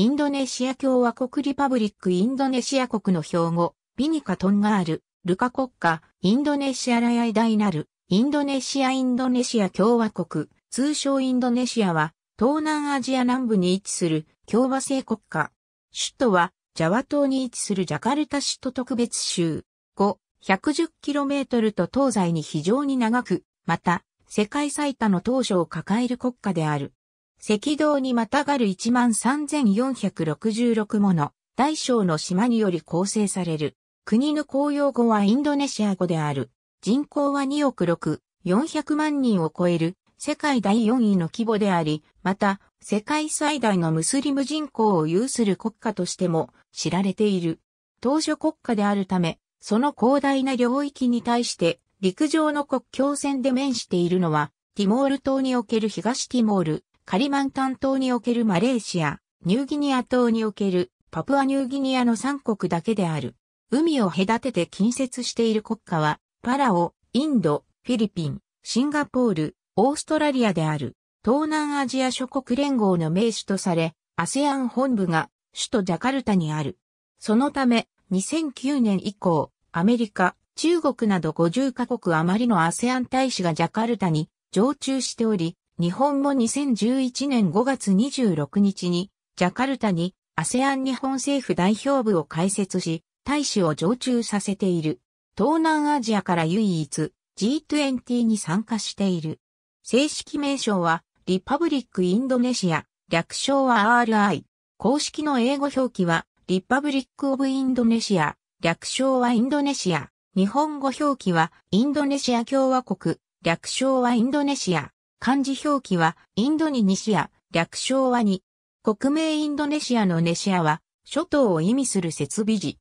インドネシア共和国リパブリックインドネシア国の標語、ビニカトンガール、ルカ国家、インドネシアラヤイ大なる、インドネシアインドネシア共和国、通称インドネシアは、東南アジア南部に位置する共和制国家。首都は、ジャワ島に位置するジャカルタ首都特別州。5、110km と東西に非常に長く、また、世界最多の当初を抱える国家である。赤道にまたがる13,466もの大小の島により構成される。国の公用語はインドネシア語である。人口は2億6、400万人を超える世界第4位の規模であり、また世界最大のムスリム人口を有する国家としても知られている。当初国家であるため、その広大な領域に対して陸上の国境線で面しているのは、ティモール島における東ティモール、カリマンタン島におけるマレーシア、ニューギニア島におけるパプアニューギニアの3国だけである。海を隔てて近接している国家は、パラオ、インド、フィリピン、シンガポール、オーストラリアである。東南アジア諸国連合の名手とされ、ASEAN 本部が首都ジャカルタにある。そのため、2009年以降、アメリカ、中国など50カ国余りの ASEAN 大使がジャカルタに常駐しており、日本も2011年5月26日に、ジャカルタにアセアン日本政府代表部を開設し、大使を常駐させている。東南アジアから唯一 G20 に参加している。正式名称はリパブリックインドネシア、略称は RI。公式の英語表記はリパブリックオブインドネシア、略称はインドネシア。日本語表記はインドネシア共和国、略称はインドネシア。漢字表記は、インドニシア、略称はに、国名インドネシアのネシアは、諸島を意味する設備字。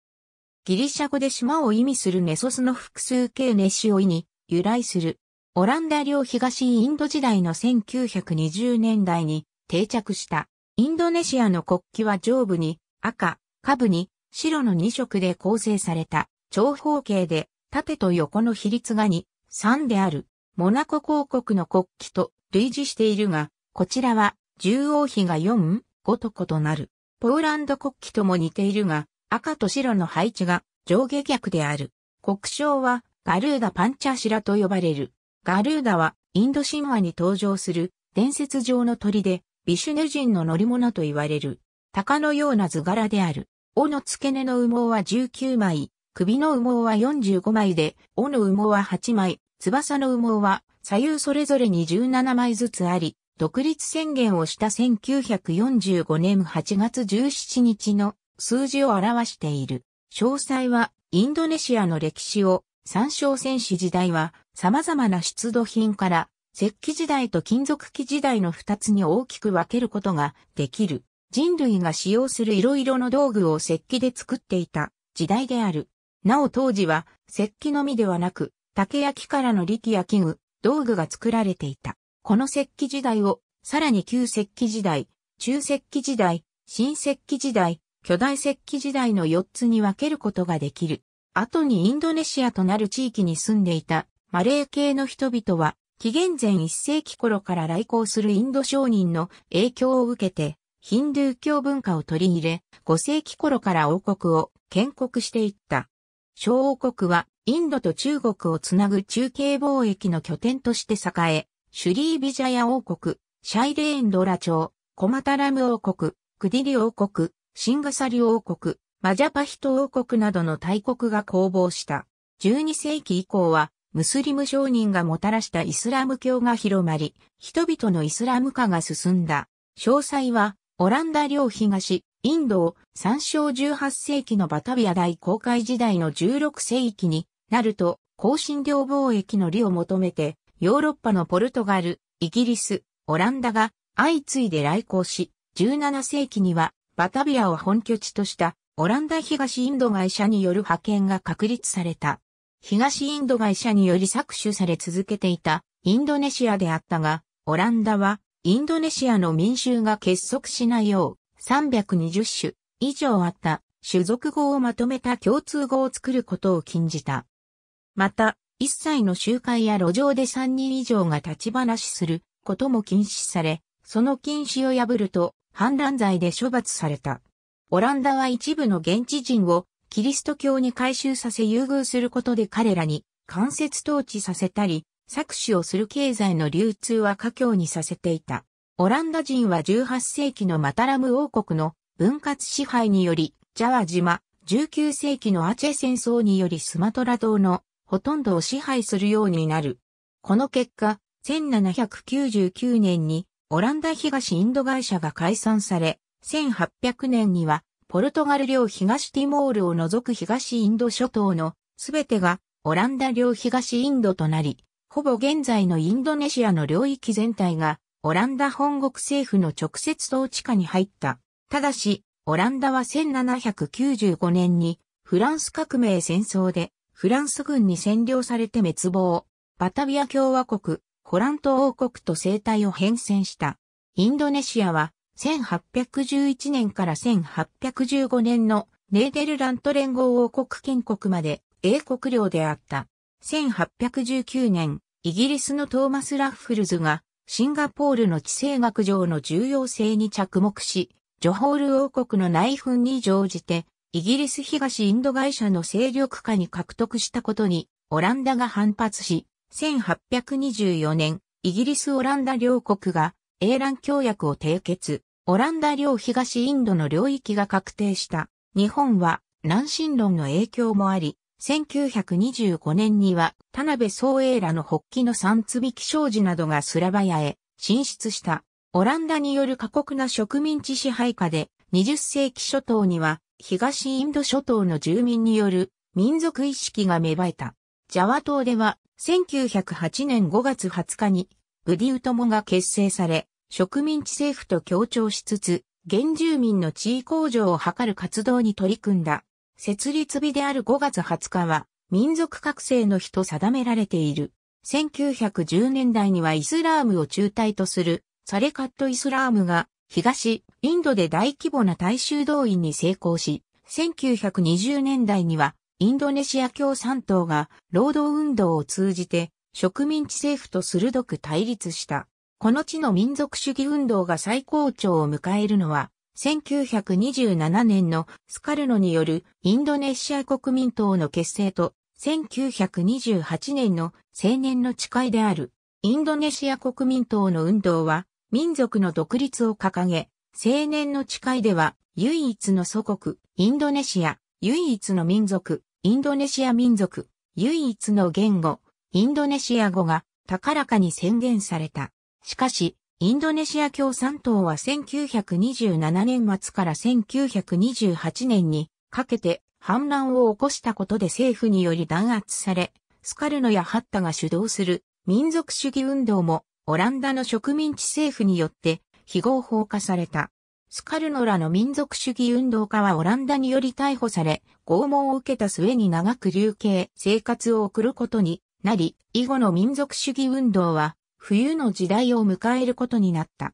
ギリシャ語で島を意味するネソスの複数形ネシオイに由来する。オランダ領東インド時代の1920年代に定着した。インドネシアの国旗は上部に赤、下部に白の2色で構成された長方形で縦と横の比率が2、3である。モナコ公国の国旗と類似しているが、こちらは獣王比が4、5と異なる。ポーランド国旗とも似ているが、赤と白の配置が上下逆である。国章はガルーダパンチャーシラと呼ばれる。ガルーダはインド神話に登場する伝説上の鳥で、ビシュヌ人の乗り物と言われる。鷹のような図柄である。尾の付け根の羽毛は19枚、首の羽毛は45枚で、尾の羽毛は8枚、翼の羽毛は左右それぞれに17枚ずつあり、独立宣言をした1945年8月17日の数字を表している。詳細はインドネシアの歴史を参照戦士時代は様々な出土品から石器時代と金属器時代の二つに大きく分けることができる。人類が使用する色々の道具を石器で作っていた時代である。なお当時は石器のみではなく竹焼きからの力や器具、道具が作られていた。この石器時代を、さらに旧石器時代、中石器時代、新石器時代、巨大石器時代の4つに分けることができる。後にインドネシアとなる地域に住んでいたマレー系の人々は、紀元前1世紀頃から来航するインド商人の影響を受けて、ヒンドゥー教文化を取り入れ、5世紀頃から王国を建国していった。小王国はインドと中国をつなぐ中継貿易の拠点として栄え、シュリービジャヤ王国、シャイレーンドラ朝、コマタラム王国、クディリ王国、シンガサリ王国、マジャパヒト王国などの大国が攻防した。12世紀以降は、ムスリム商人がもたらしたイスラム教が広まり、人々のイスラム化が進んだ。詳細は、オランダ領東、インドを、参照18世紀のバタビア大航海時代の16世紀に、なると、香辛料貿易の利を求めて、ヨーロッパのポルトガル、イギリス、オランダが相次いで来航し、17世紀にはバタビアを本拠地としたオランダ東インド会社による派遣が確立された。東インド会社により搾取され続けていたインドネシアであったが、オランダはインドネシアの民衆が結束しないよう320種以上あった種族語をまとめた共通語を作ることを禁じた。また、一切の集会や路上で3人以上が立ち話することも禁止され、その禁止を破ると反乱罪で処罰された。オランダは一部の現地人をキリスト教に改宗させ優遇することで彼らに間接統治させたり、搾取をする経済の流通は華僑にさせていた。オランダ人は18世紀のマタラム王国の分割支配により、ジャワ島、19世紀のアチェ戦争によりスマトラ島のほとんどを支配するようになる。この結果、1799年にオランダ東インド会社が解散され、1800年にはポルトガル領東ティモールを除く東インド諸島のすべてがオランダ領東インドとなり、ほぼ現在のインドネシアの領域全体がオランダ本国政府の直接統治下に入った。ただし、オランダは1795年にフランス革命戦争でフランス軍に占領されて滅亡、バタビア共和国、ホラント王国と生態を変遷した。インドネシアは、1811年から1815年のネーデルラント連合王国建国まで英国領であった。1819年、イギリスのトーマス・ラッフルズがシンガポールの地政学上の重要性に着目し、ジョホール王国の内紛に乗じてイギリス東インド会社の勢力下に獲得したことに、オランダが反発し、1824年、イギリス・オランダ両国が、英蘭協約を締結、オランダ領東インドの領域が確定した。日本は、南進論の影響もあり、1925年には、田辺宗英らの発起の三びき商事などがスラバヤへ進出した。オランダによる過酷な植民地支配下で、20世紀初頭には東インド諸島の住民による民族意識が芽生えた。ジャワ島では1908年5月20日にブディウトモが結成され、植民地政府と協調しつつ、原住民の地位向上を図る活動に取り組んだ。設立日である5月20日は、民族覚醒の日と定められている。1910年代にはイスラームを中退とする、サレカット・イスラームが東、インドで大規模な大衆動員に成功し、1920年代にはインドネシア共産党が労働運動を通じて植民地政府と鋭く対立した。この地の民族主義運動が最高潮を迎えるのは、1927年のスカルノによるインドネシア国民党の結成と、1928年の青年の誓いである、インドネシア国民党の運動は、民族の独立を掲げ、青年の誓いでは、唯一の祖国、インドネシア、唯一の民族、インドネシア民族、唯一の言語、インドネシア語が高らかに宣言された。しかし、インドネシア共産党は1927年末から1928年にかけて反乱を起こしたことで政府により弾圧され、スカルノやハッタが主導する民族主義運動もオランダの植民地政府によって非合法化された。スカルノラの民族主義運動家はオランダにより逮捕され、拷問を受けた末に長く流刑生活を送ることになり、以後の民族主義運動は冬の時代を迎えることになった。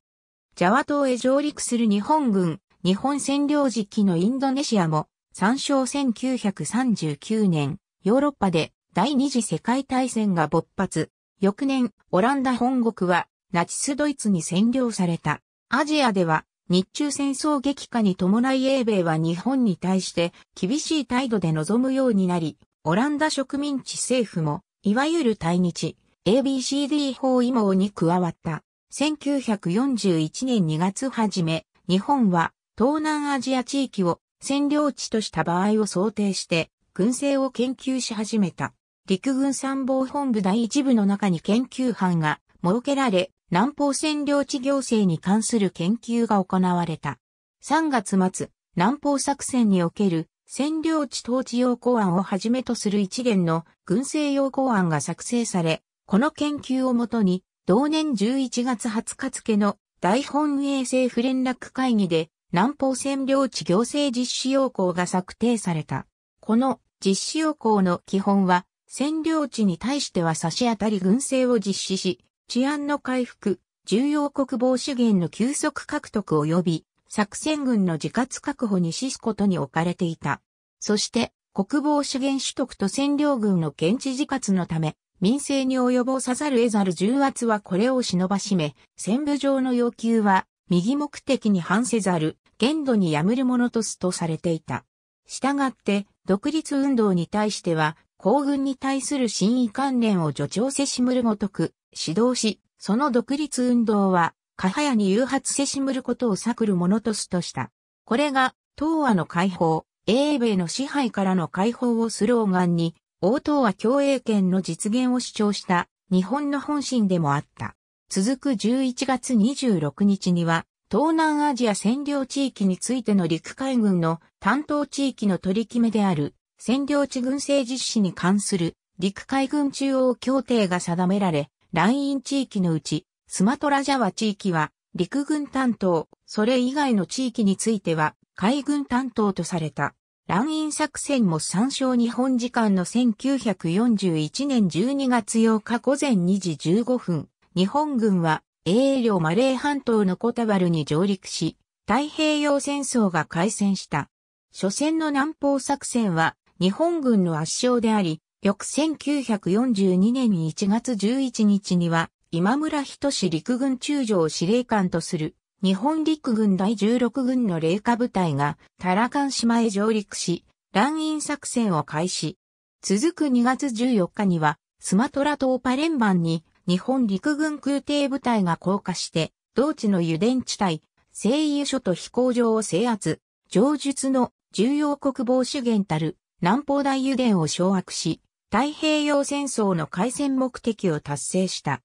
ジャワ島へ上陸する日本軍、日本占領時期のインドネシアも、参照1939年、ヨーロッパで第二次世界大戦が勃発。翌年、オランダ本国はナチスドイツに占領された。アジアでは日中戦争激化に伴い英米は日本に対して厳しい態度で臨むようになり、オランダ植民地政府も、いわゆる対日、ABCD 法移網に加わった。1941年2月初め、日本は東南アジア地域を占領地とした場合を想定して、軍政を研究し始めた。陸軍参謀本部第一部の中に研究班が設けられ、南方占領地行政に関する研究が行われた。3月末、南方作戦における占領地統治要項案をはじめとする一連の軍政要項案が作成され、この研究をもとに、同年11月20日付の大本営政府連絡会議で南方占領地行政実施要項が策定された。この実施要項の基本は占領地に対しては差し当たり軍政を実施し、治安の回復、重要国防資源の急速獲得及び、作戦軍の自活確保に資すことに置かれていた。そして、国防資源取得と占領軍の現地自活のため、民政に及ぼさざる得ざる重圧はこれを忍ばしめ、戦部上の要求は、右目的に反せざる、限度にやむるものとすとされていた。したがって、独立運動に対しては、皇軍に対する真意関連を助長せしむるごとく、指導し、その独立運動は、かはやに誘発せしむることを探るものとすとした。これが、東亜の解放、英米の支配からの解放をスローガンに、大東亜共栄圏の実現を主張した日本の本心でもあった。続く11月26日には、東南アジア占領地域についての陸海軍の担当地域の取り決めである占領地軍政実施に関する陸海軍中央協定が定められ、ライン地域のうち、スマトラジャワ地域は陸軍担当、それ以外の地域については海軍担当とされた。ランイン作戦も参照日本時間の1941年12月8日午前2時15分、日本軍は英領マレー半島のコタバルに上陸し、太平洋戦争が開戦した。初戦の南方作戦は日本軍の圧勝であり、翌1942年1月11日には、今村人志陸軍中将司令官とする、日本陸軍第16軍の霊下部隊が、タラカン島へ上陸し、乱印作戦を開始。続く2月14日には、スマトラ島パレンバンに、日本陸軍空挺部隊が降下して、同地の油田地帯、製油所と飛行場を制圧、上述の重要国防資源たる南方大油田を掌握し、太平洋戦争の開戦目的を達成した。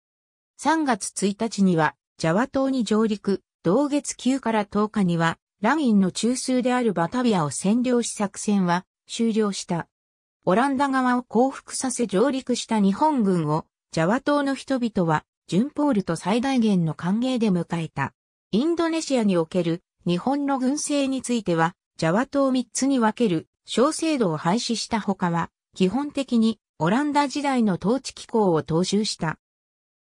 3月1日には、ジャワ島に上陸、同月9から10日には、ラインの中枢であるバタビアを占領し作戦は終了した。オランダ側を降伏させ上陸した日本軍を、ジャワ島の人々は、ジュンポールと最大限の歓迎で迎えた。インドネシアにおける日本の軍政については、ジャワ島3つに分ける小制度を廃止したほかは、基本的にオランダ時代の統治機構を踏襲した。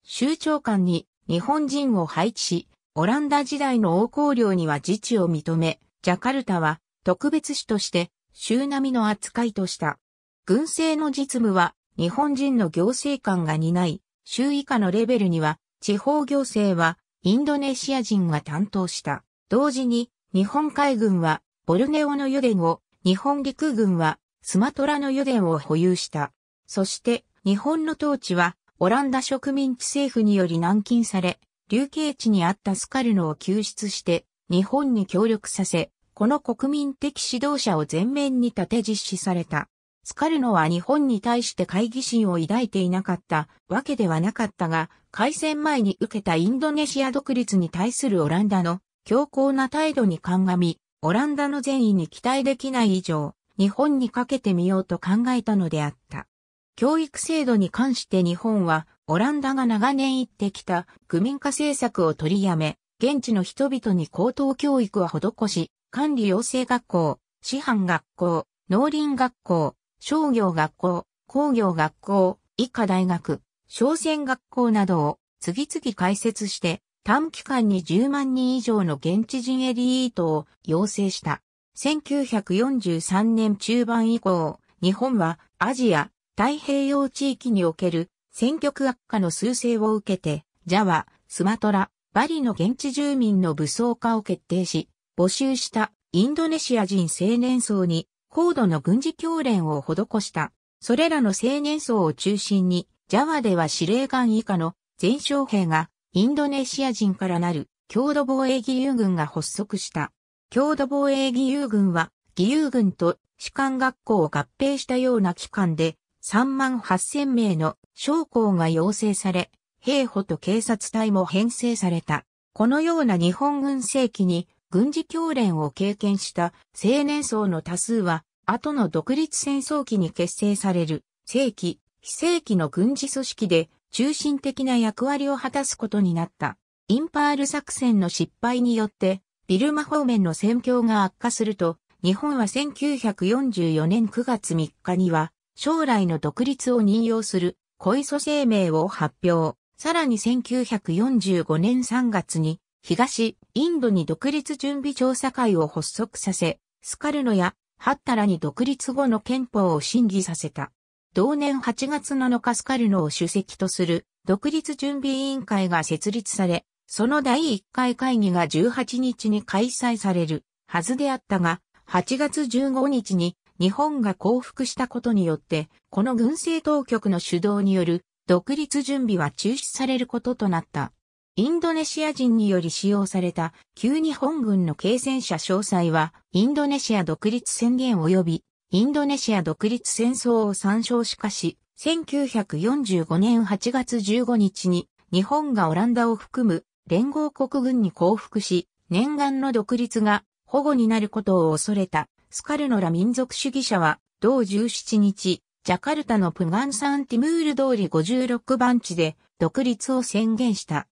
州長官に日本人を配置し、オランダ時代の王公領には自治を認め、ジャカルタは特別市として州並みの扱いとした。軍政の実務は日本人の行政官が担い、州以下のレベルには地方行政はインドネシア人が担当した。同時に日本海軍はボルネオの油田を日本陸軍はスマトラの油田を保有した。そして日本の統治はオランダ植民地政府により軟禁され、流刑地にあったスカルノを救出して日本に協力させ、この国民的指導者を全面に立て実施された。スカルノは日本に対して懐疑心を抱いていなかったわけではなかったが、開戦前に受けたインドネシア独立に対するオランダの強硬な態度に鑑み、オランダの善意に期待できない以上、日本にかけてみようと考えたのであった。教育制度に関して日本は、オランダが長年行ってきた、区民化政策を取りやめ、現地の人々に高等教育を施し、管理養成学校、師範学校、農林学校、商業学校、工業学校、医科大学、商船学校などを次々開設して、短期間に10万人以上の現地人エリートを養成した。1943年中盤以降、日本はアジア、太平洋地域における戦局悪化の趨勢を受けて、ジャワ、スマトラ、バリの現地住民の武装化を決定し、募集したインドネシア人青年層に高度の軍事教練を施した。それらの青年層を中心に、ジャワでは司令官以下の全将兵がインドネシア人からなる強度防衛義勇軍が発足した。強度防衛義勇軍は、義勇軍と士官学校を合併したような機関で、3万8000名の将校が要請され、兵補と警察隊も編成された。このような日本軍正規に軍事教練を経験した青年層の多数は、後の独立戦争期に結成される正規、非正規の軍事組織で中心的な役割を果たすことになった。インパール作戦の失敗によって、ビルマ方面の戦況が悪化すると、日本は1944年9月3日には、将来の独立を任用する、小磯声明を発表。さらに1945年3月に、東、インドに独立準備調査会を発足させ、スカルノやハッタラに独立後の憲法を審議させた。同年8月7日スカルノを主席とする独立準備委員会が設立され、その第1回会議が18日に開催されるはずであったが、8月15日に日本が降伏したことによって、この軍政当局の主導による独立準備は中止されることとなった。インドネシア人により使用された旧日本軍の軽戦車詳細は、インドネシア独立宣言及びインドネシア独立戦争を参照しかし、1945年8月15日に日本がオランダを含む連合国軍に降伏し、念願の独立が保護になることを恐れたスカルノラ民族主義者は同17日、ジャカルタのプガンサンティムール通り56番地で独立を宣言した。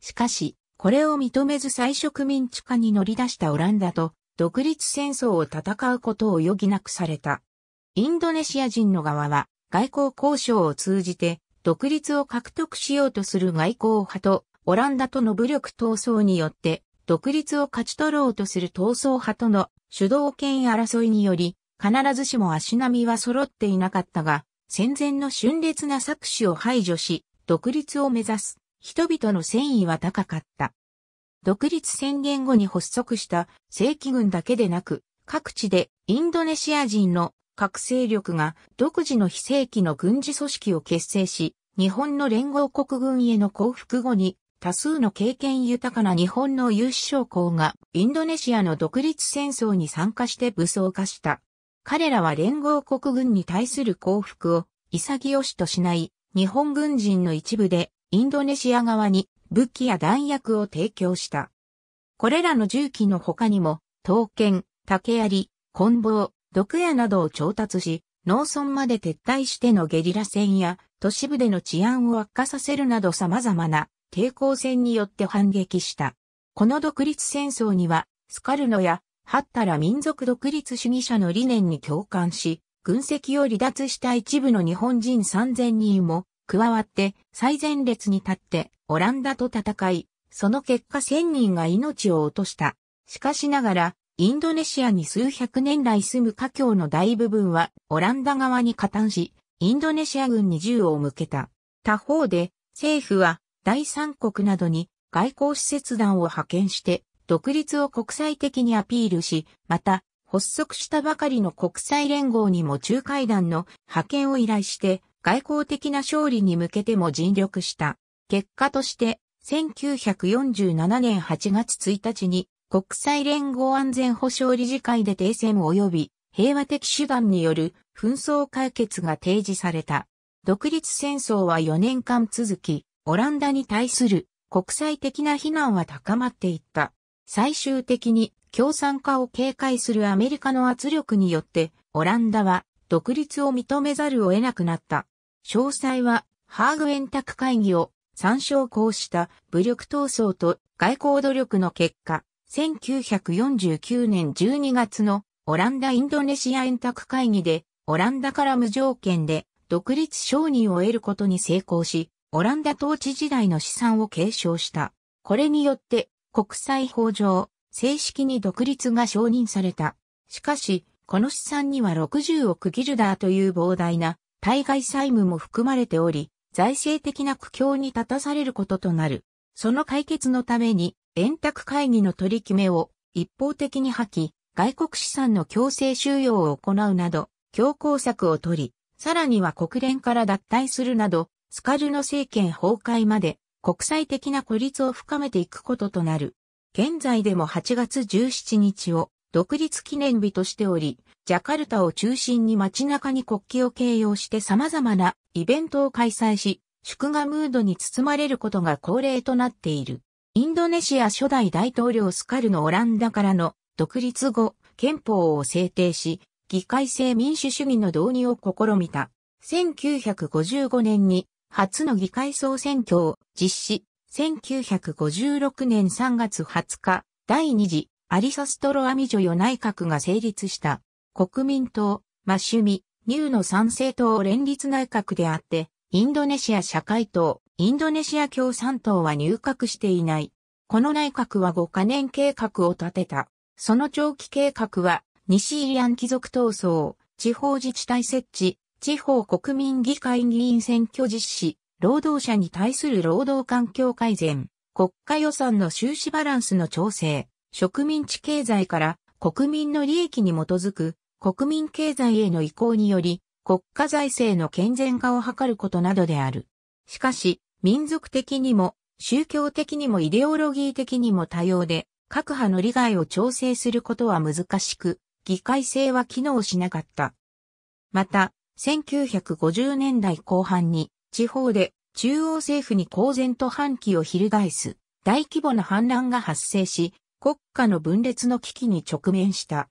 しかし、これを認めず最植民地化に乗り出したオランダと独立戦争を戦うことを余儀なくされた。インドネシア人の側は外交交渉を通じて独立を獲得しようとする外交派とオランダとの武力闘争によって独立を勝ち取ろうとする闘争派との主導権争いにより必ずしも足並みは揃っていなかったが戦前の峻烈な搾取を排除し独立を目指す人々の戦意は高かった。独立宣言後に発足した正規軍だけでなく、各地でインドネシア人の各勢力が独自の非正規の軍事組織を結成し、日本の連合国軍への降伏後に多数の経験豊かな日本の有志将校がインドネシアの独立戦争に参加して武装化した。彼らは連合国軍に対する降伏を潔しとしない日本軍人の一部でインドネシア側に武器や弾薬を提供した。これらの銃器の他にも、刀剣、竹槍、棍棒、毒矢などを調達し、農村まで撤退してのゲリラ戦や都市部での治安を悪化させるなど様々な抵抗戦によって反撃した。この独立戦争には、スカルノやハッタラ民族独立主義者の理念に共感し、軍籍を離脱した一部の日本人3000人も加わって最前列に立ってオランダと戦い、その結果1000人が命を落とした。しかしながら、インドネシアに数百年来住む華僑の大部分はオランダ側に加担し、インドネシア軍に銃を向けた。他方で、政府は第三国などに外交使節団を派遣して、独立を国際的にアピールし、また、発足したばかりの国際連合にも仲介団の派遣を依頼して、外交的な勝利に向けても尽力した。結果として、1947年8月1日に国際連合安全保障理事会で停戦及び平和的手段による紛争解決が提示された。独立戦争は4年間続き、オランダに対する国際的な非難は高まっていった。最終的に共産化を警戒するアメリカの圧力によって、オランダは独立を認めざるを得なくなった。詳細はハーグ円卓会議を参照こうした武力闘争と外交努力の結果、1949年12月のオランダ・インドネシア円卓会議で、オランダから無条件で独立承認を得ることに成功し、オランダ統治時代の資産を継承した。これによって国際法上、正式に独立が承認された。しかし、この資産には60億ギルダーという膨大な対外債務も含まれており、財政的な苦境に立たされることとなる。その解決のために、円卓会議の取り決めを一方的に破棄、外国資産の強制収容を行うなど、強硬策を取り、さらには国連から脱退するなど、スカルノ政権崩壊まで国際的な孤立を深めていくこととなる。現在でも8月17日を独立記念日としており、ジャカルタを中心に街中に国旗を掲揚して様々なイベントを開催し、祝賀ムードに包まれることが恒例となっている。インドネシア初代大統領スカルのオランダからの独立後、憲法を制定し、議会制民主主義の導入を試みた。1955年に初の議会総選挙を実施。1956年3月20日、第2次アリサストロアミジョヨ内閣が成立した。国民党、マシュミ、ニューの参政党連立内閣であって、インドネシア社会党、インドネシア共産党は入閣していない。この内閣は5カ年計画を立てた。その長期計画は、西イリアン貴族闘争、地方自治体設置、地方国民議会議員選挙実施、労働者に対する労働環境改善、国家予算の収支バランスの調整、植民地経済から国民の利益に基づく国民経済への移行により、国家財政の健全化を図ることなどである。しかし、民族的にも、宗教的にもイデオロギー的にも多様で、各派の利害を調整することは難しく、議会制は機能しなかった。また、1950年代後半に、地方で中央政府に公然と反旗を翻す大規模な反乱が発生し、国家の分裂の危機に直面した。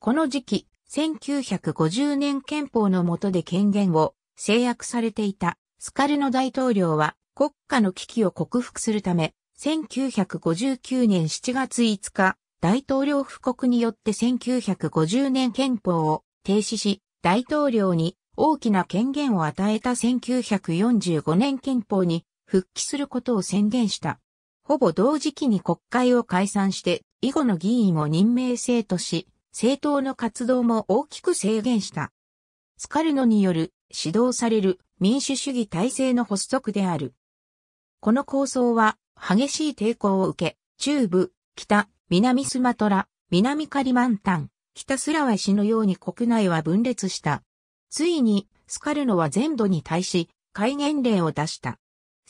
この時期、1950年憲法の下で権限を制約されていたスカルノ大統領は国家の危機を克服するため、1959年7月5日、大統領布告によって1950年憲法を停止し、大統領に大きな権限を与えた1945年憲法に復帰することを宣言した。ほぼ同時期に国会を解散して、以後の議員を任命制とし、政党の活動も大きく制限した。スカルノによる指導される民主主義体制の発足である。この構想は激しい抵抗を受け、中部、北、南スマトラ、南カリマンタン、北スラワシのように国内は分裂した。ついに、スカルノは全土に対し、戒厳令を出した。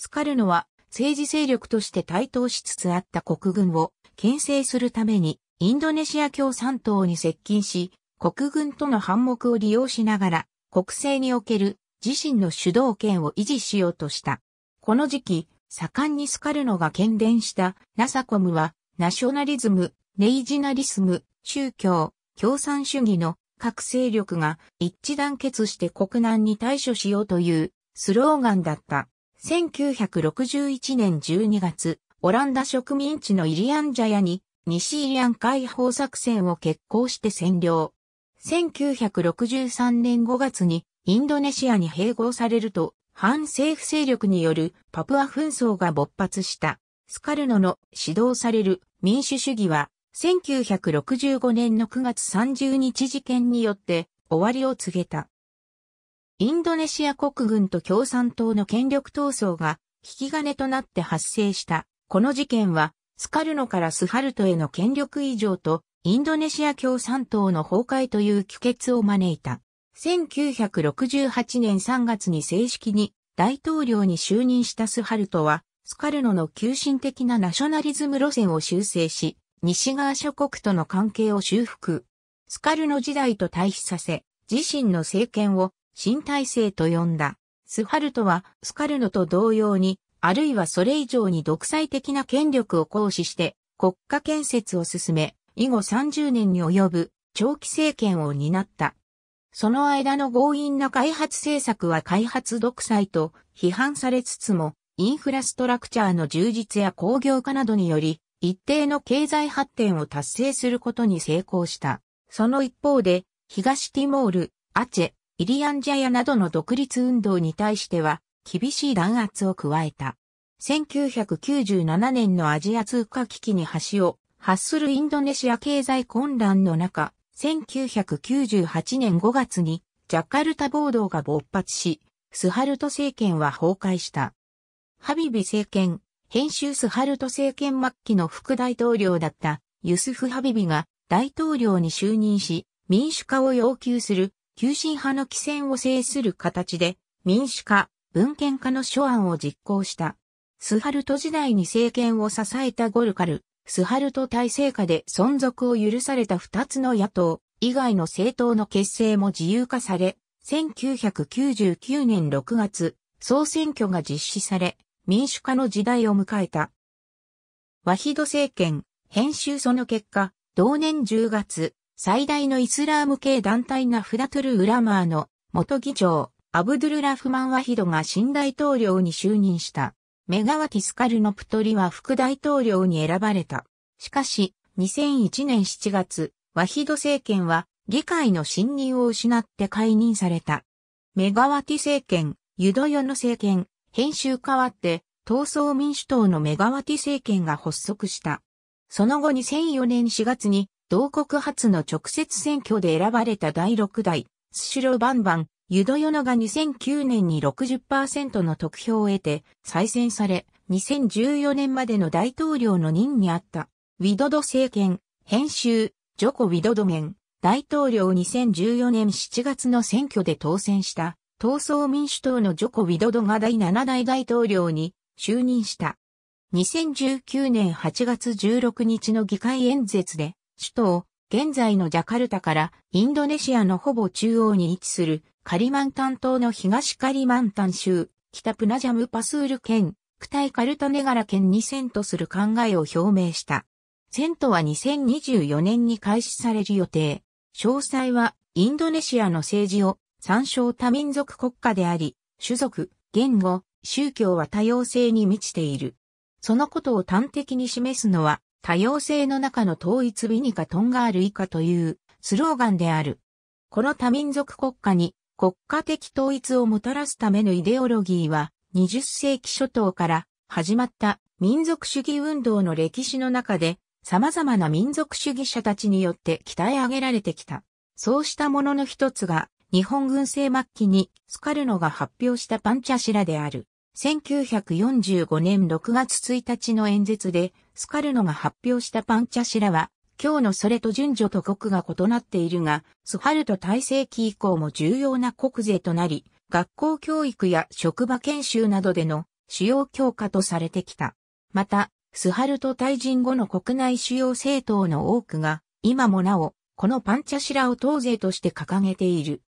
スカルノは政治勢力として台頭しつつあった国軍を牽制するためにインドネシア共産党に接近し、国軍との反目を利用しながら、国政における自身の主導権を維持しようとした。この時期、盛んにスカルノが喧伝したナサコムは、ナショナリズム、ネイジナリスム、宗教、共産主義の各勢力が一致団結して国難に対処しようというスローガンだった。1961年12月、オランダ植民地のイリアンジャヤに西イラン解放作戦を決行して占領。1963年5月にインドネシアに併合されると、反政府勢力によるパプア紛争が勃発した。スカルノの指導される民主主義は、1965年の9月30日事件によって終わりを告げた。インドネシア国軍と共産党の権力闘争が引き金となって発生した。この事件はスカルノからスハルトへの権力移譲と、インドネシア共産党の崩壊という帰結を招いた。1968年3月に正式に大統領に就任したスハルトは、スカルノの急進的なナショナリズム路線を修正し、西側諸国との関係を修復。スカルノ時代と対比させ、自身の政権を新体制と呼んだ。スハルトはスカルノと同様にあるいはそれ以上に独裁的な権力を行使して国家建設を進め、以後30年に及ぶ長期政権を担った。その間の強引な開発政策は開発独裁と批判されつつも、インフラストラクチャーの充実や工業化などにより、一定の経済発展を達成することに成功した。その一方で、東ティモール、アチェ、イリアンジャヤなどの独立運動に対しては、厳しい弾圧を加えた。1997年のアジア通貨危機に橋を発するインドネシア経済混乱の中、1998年5月にジャカルタ暴動が勃発し、スハルト政権は崩壊した。ハビビ政権、編集スハルト政権末期の副大統領だったユスフ・ハビビが大統領に就任し、民主化を要求する急進派の規制を制する形で民主化、文献家の書案を実行した。スハルト時代に政権を支えたゴルカル、スハルト体制下で存続を許された二つの野党以外の政党の結成も自由化され、1999年6月、総選挙が実施され、民主化の時代を迎えた。ワヒド政権、編集その結果、同年10月、最大のイスラーム系団体ナフダトゥル・ウラマーの元議長、アブドゥルラフマン・ワヒドが新大統領に就任した。メガワティスカルノプトリは副大統領に選ばれた。しかし、2001年7月、ワヒド政権は議会の信任を失って解任された。メガワティ政権、ユドヨの政権、編集変わって、闘争民主党のメガワティ政権が発足した。その後2004年4月に、同国初の直接選挙で選ばれた第6代、スシローバンバン、ユドヨノが2009年に60%の得票を得て再選され、2014年までの大統領の任にあった、ウィドド政権、編集、ジョコ・ウィドドメン、大統領2014年7月の選挙で当選した、闘争民主党のジョコ・ウィドドが第7代大統領に就任した。2019年8月16日の議会演説で、首都を現在のジャカルタからインドネシアのほぼ中央に位置するカリマンタン島の東カリマンタン州、北プナジャムパスール県、クタイカルタネガラ県に遷都する考えを表明した。遷都は2024年に開始される予定。詳細はインドネシアの政治を参照多民族国家であり、種族、言語、宗教は多様性に満ちている。そのことを端的に示すのは、多様性の中の統一ビニカトンガール以下というスローガンである。この多民族国家に国家的統一をもたらすためのイデオロギーは、20世紀初頭から始まった民族主義運動の歴史の中で、様々な民族主義者たちによって鍛え上げられてきた。そうしたものの一つが、日本軍政末期にスカルノが発表したパンチャシラである。1945年6月1日の演説で、スカルノが発表したパンチャシラは、今日のそれと順序と国が異なっているが、スハルト体制期以降も重要な国税となり、学校教育や職場研修などでの主要教科とされてきた。また、スハルト退陣後の国内主要政党の多くが、今もなお、このパンチャシラを党税として掲げている。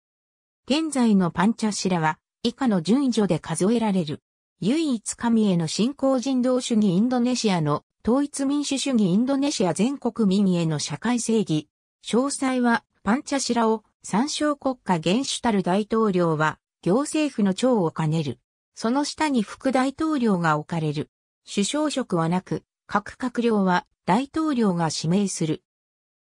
現在のパンチャシラは、以下の順序で数えられる。唯一神への信仰人道主義インドネシアの統一民主主義インドネシア全国民への社会正義。詳細は、パンチャシラを参照国家元首たる大統領は、行政府の長を兼ねる。その下に副大統領が置かれる。首相職はなく、各閣僚は大統領が指名する。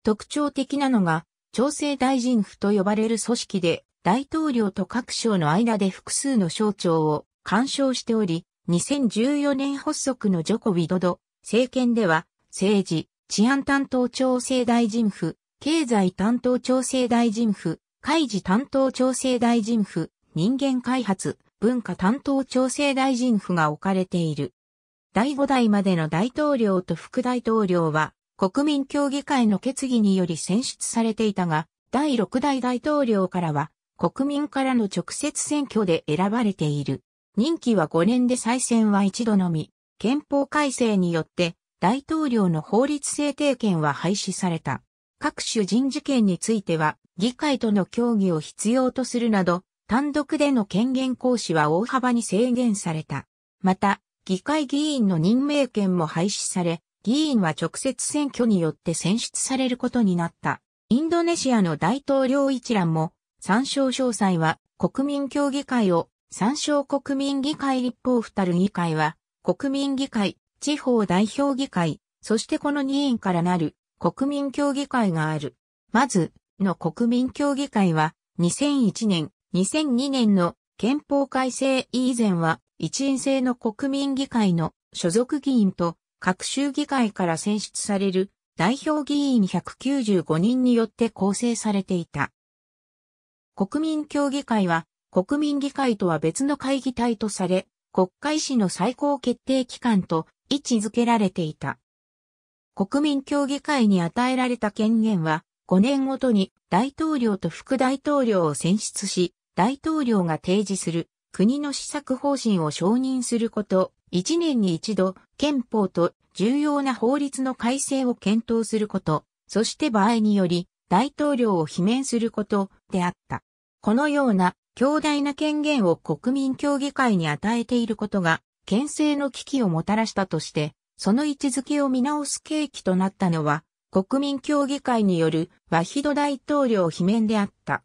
特徴的なのが、調整大臣府と呼ばれる組織で、大統領と各省の間で複数の省庁を干渉しており、2014年発足のジョコ・ビドド政権では、政治、治安担当調整大臣府、経済担当調整大臣府、海事担当調整大臣府、人間開発、文化担当調整大臣府が置かれている。第5代までの大統領と副大統領は、国民協議会の決議により選出されていたが、第6代大統領からは、国民からの直接選挙で選ばれている。任期は5年で再選は一度のみ。憲法改正によって大統領の法律制定権は廃止された。各種人事権については議会との協議を必要とするなど、単独での権限行使は大幅に制限された。また、議会議員の任命権も廃止され、議員は直接選挙によって選出されることになった。インドネシアの大統領一覧も、参照詳細は国民協議会を、参照国民議会立法二る議会は、国民議会、地方代表議会、そしてこの2院からなる国民協議会がある。まず、の国民協議会は、2001年、2002年の憲法改正以前は、一員制の国民議会の所属議員と、各州議会から選出される代表議員195人によって構成されていた。国民協議会は、国民議会とは別の会議体とされ、国会史の最高決定機関と位置づけられていた。国民協議会に与えられた権限は、5年ごとに大統領と副大統領を選出し、大統領が提示する国の施策方針を承認すること、1年に一度憲法と重要な法律の改正を検討すること、そして場合により大統領を罷免することであった。このような強大な権限を国民協議会に与えていることが、憲政の危機をもたらしたとして、その位置づけを見直す契機となったのは、国民協議会によるワヒド大統領罷免であった。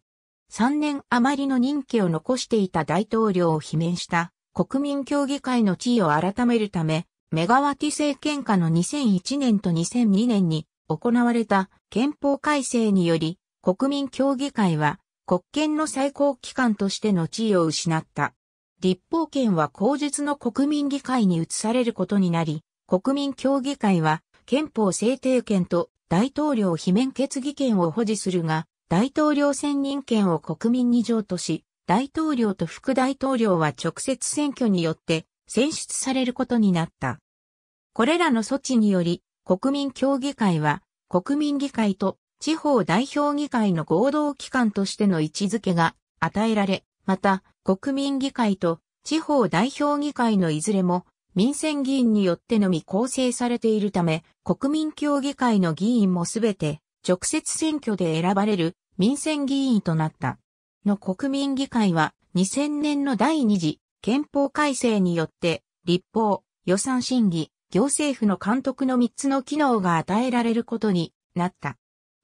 3年余りの任期を残していた大統領を罷免した国民協議会の地位を改めるため、メガワティ政権下の2001年と2002年に行われた憲法改正により、国民協議会は国権の最高機関としての地位を失った。立法権は公実の国民議会に移されることになり、国民協議会は憲法制定権と大統領罷免決議権を保持するが、大統領選任権を国民に譲渡し、大統領と副大統領は直接選挙によって選出されることになった。これらの措置により、国民協議会は国民議会と地方代表議会の合同機関としての位置づけが与えられ、また、国民議会と地方代表議会のいずれも民選議員によってのみ構成されているため、国民協議会の議員もすべて直接選挙で選ばれる民選議員となった。の国民議会は2000年の第2次憲法改正によって立法、予算審議、行政府の監督の3つの機能が与えられることになった。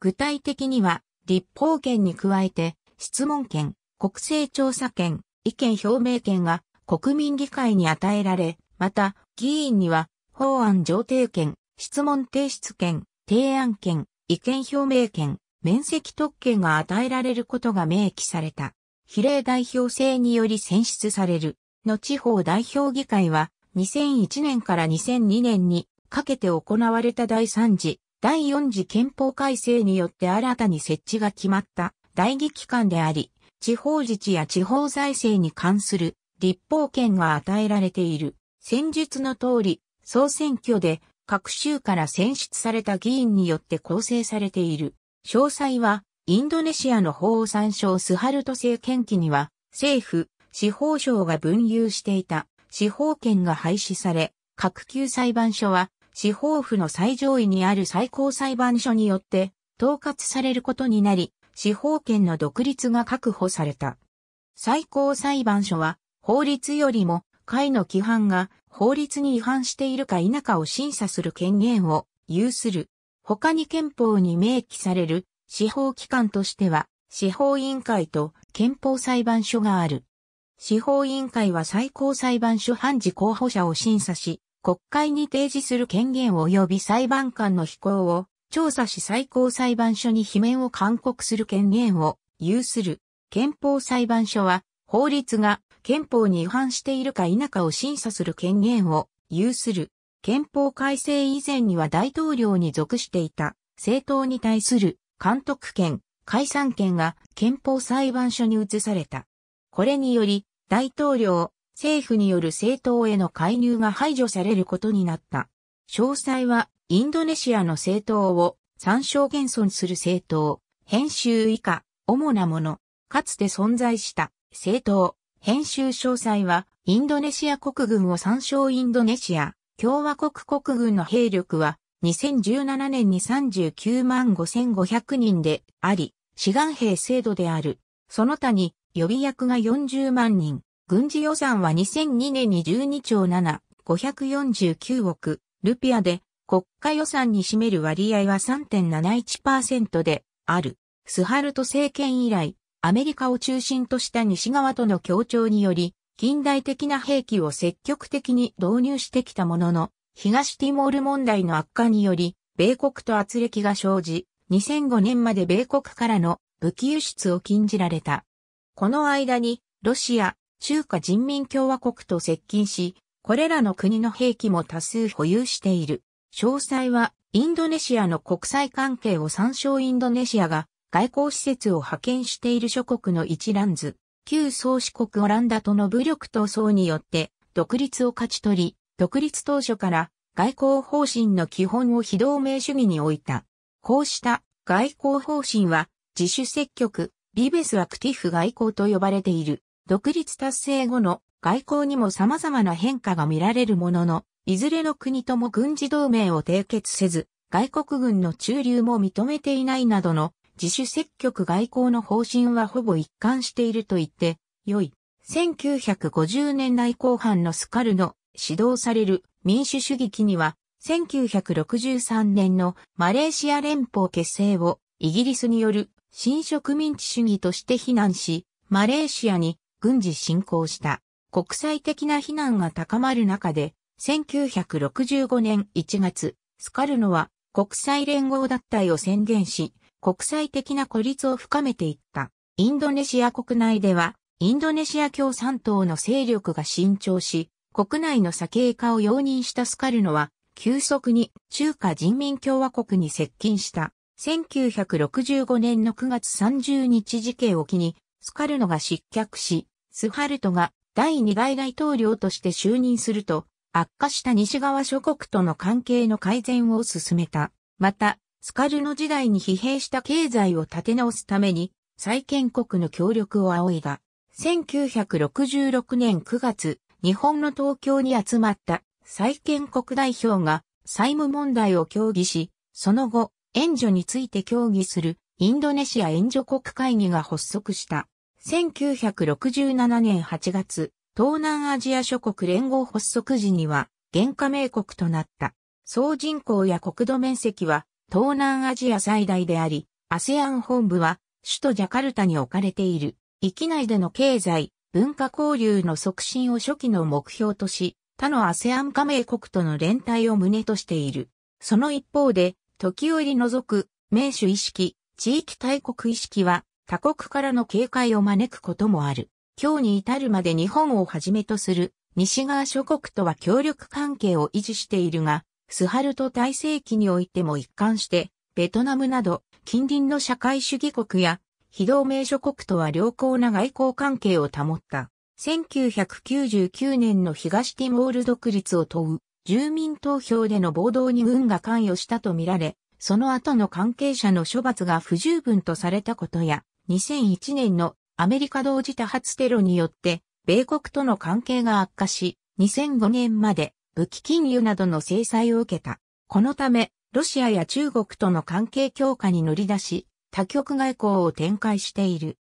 具体的には、立法権に加えて、質問権、国政調査権、意見表明権が国民議会に与えられ、また、議員には、法案上定権、質問提出権、提案権、意見表明権、面積特権が与えられることが明記された。比例代表制により選出される。の地方代表議会は、2001年から2002年にかけて行われた第3次第四次憲法改正によって新たに設置が決まった代議機関であり、地方自治や地方財政に関する立法権が与えられている。戦術の通り、総選挙で各州から選出された議員によって構成されている。詳細は、インドネシアの法を参照スハルト政権期には、政府、司法省が分有していた司法権が廃止され、各級裁判所は司法府の最上位にある最高裁判所によって統括されることになり、司法権の独立が確保された。最高裁判所は法律よりも会の規範が法律に違反しているか否かを審査する権限を有する。他に憲法に明記される司法機関としては司法委員会と憲法裁判所がある。司法委員会は最高裁判所判事候補者を審査し、国会に提示する権限及び裁判官の非行を調査し最高裁判所に罷免を勧告する権限を有する。憲法裁判所は法律が憲法に違反しているか否かを審査する権限を有する。憲法改正以前には大統領に属していた政党に対する監督権、解散権が憲法裁判所に移された。これにより大統領、政府による政党への介入が排除されることになった。詳細は、インドネシアの政党を参照現存する政党、編集以下、主なもの、かつて存在した政党、編集詳細は、インドネシア国軍を参照インドネシア、共和国国軍の兵力は、2017年に39万5500人であり、志願兵制度である。その他に予備役が40万人、軍事予算は2002年に12兆7、549億、ルピアで、国家予算に占める割合は3.71%で、ある。スハルト政権以来、アメリカを中心とした西側との協調により、近代的な兵器を積極的に導入してきたものの、東ティモール問題の悪化により、米国と圧力が生じ、2005年まで米国からの武器輸出を禁じられた。この間に、ロシア、中華人民共和国と接近し、これらの国の兵器も多数保有している。詳細は、インドネシアの国際関係を参照インドネシアが外交施設を派遣している諸国の一覧図、旧宗主国オランダとの武力闘争によって独立を勝ち取り、独立当初から外交方針の基本を非同盟主義に置いた。こうした外交方針は自主積極、ビベスアクティフ外交と呼ばれている。独立達成後の外交にも様々な変化が見られるものの、いずれの国とも軍事同盟を締結せず、外国軍の駐留も認めていないなどの自主積極外交の方針はほぼ一貫していると言って、良い。1950年代後半のスカルの指導される民主主義期には、1963年のマレーシア連邦結成をイギリスによる新植民地主義として非難し、マレーシアに軍事侵攻した。国際的な非難が高まる中で、1965年1月、スカルノは国際連合脱退を宣言し、国際的な孤立を深めていった。インドネシア国内では、インドネシア共産党の勢力が伸長し、国内の左傾化を容認したスカルノは、急速に中華人民共和国に接近した。1965年の9月30日事件を機に、スカルノが失脚し、スハルトが第2代大統領として就任すると、悪化した西側諸国との関係の改善を進めた。また、スカルの時代に疲弊した経済を立て直すために、再建国の協力を仰いだ。1966年9月、日本の東京に集まった再建国代表が債務問題を協議し、その後、援助について協議するインドネシア援助国会議が発足した。1967年8月、東南アジア諸国連合発足時には、原加盟国となった。総人口や国土面積は、東南アジア最大であり、ASEAN 本部は、首都ジャカルタに置かれている。域内での経済、文化交流の促進を初期の目標とし、他の ASEAN 加盟国との連帯を旨としている。その一方で、時折除く、名手意識、地域大国意識は、他国からの警戒を招くこともある。今日に至るまで日本をはじめとする西側諸国とは協力関係を維持しているが、スハルト体制期においても一貫して、ベトナムなど近隣の社会主義国や非同盟諸国とは良好な外交関係を保った。1999年の東ティモール独立を問う住民投票での暴動に軍が関与したとみられ、その後の関係者の処罰が不十分とされたことや、2001年のアメリカ同時多発テロによって、米国との関係が悪化し、2005年まで武器禁輸などの制裁を受けた。このため、ロシアや中国との関係強化に乗り出し、多極外交を展開している。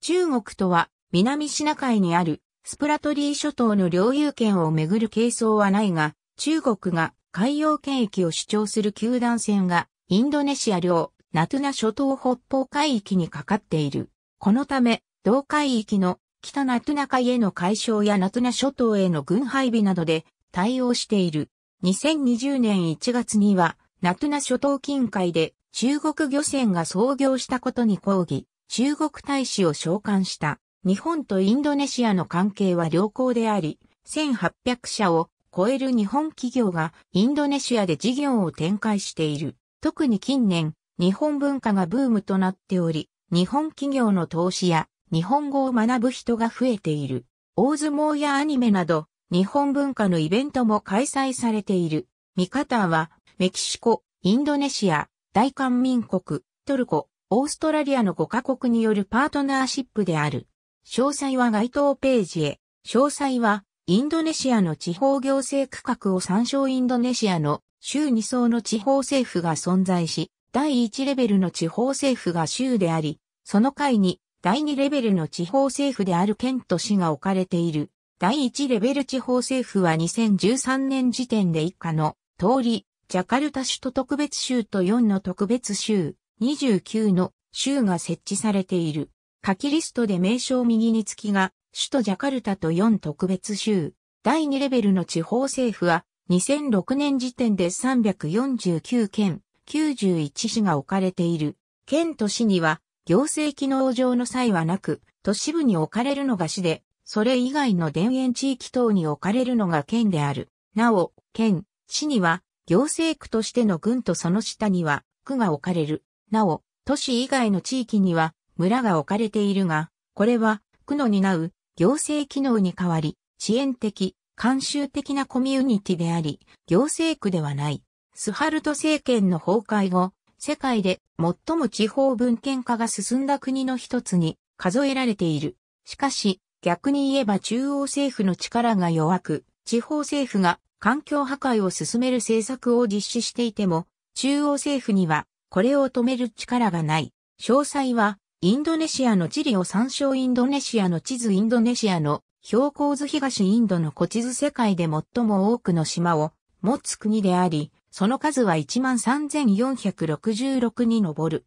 中国とは、南シナ海にあるスプラトリー諸島の領有権をめぐる係争はないが、中国が海洋権益を主張する球団船がインドネシア領ナトゥナ諸島北方海域にかかっている。このため、同海域の北ナトゥナ海への解消やナトゥナ諸島への軍配備などで対応している。2020年1月には、ナトゥナ諸島近海で中国漁船が創業したことに抗議、中国大使を召喚した。日本とインドネシアの関係は良好であり、1800社を超える日本企業がインドネシアで事業を展開している。特に近年、日本文化がブームとなっており、日本企業の投資や日本語を学ぶ人が増えている。大相撲やアニメなど、日本文化のイベントも開催されている。ミカターは、メキシコ、インドネシア、大韓民国、トルコ、オーストラリアの5カ国によるパートナーシップである。詳細は該当ページへ。詳細は、インドネシアの地方行政区画を参照インドネシアの州2層の地方政府が存在し、第1レベルの地方政府が州であり、その階に第2レベルの地方政府である県と市が置かれている。第1レベル地方政府は2013年時点で以下の通り、ジャカルタ首都特別州と4の特別州、29の州が設置されている。書きリストで名称右につきが、首都ジャカルタと4特別州。第2レベルの地方政府は、2006年時点で349件、91市が置かれている。県と市には行政機能上の際はなく、都市部に置かれるのが市で、それ以外の田園地域等に置かれるのが県である。なお、県、市には行政区としての郡とその下には区が置かれる。なお、都市以外の地域には村が置かれているが、これは区の担う行政機能に代わり、支援的、慣習的なコミュニティであり、行政区ではない。スハルト政権の崩壊後、世界で最も地方文献化が進んだ国の一つに数えられている。しかし、逆に言えば中央政府の力が弱く、地方政府が環境破壊を進める政策を実施していても、中央政府にはこれを止める力がない。詳細は、インドネシアの地理を参照インドネシアの地図インドネシアの標高図東インドの古地図世界で最も多くの島を持つ国であり、その数は13,466に上る。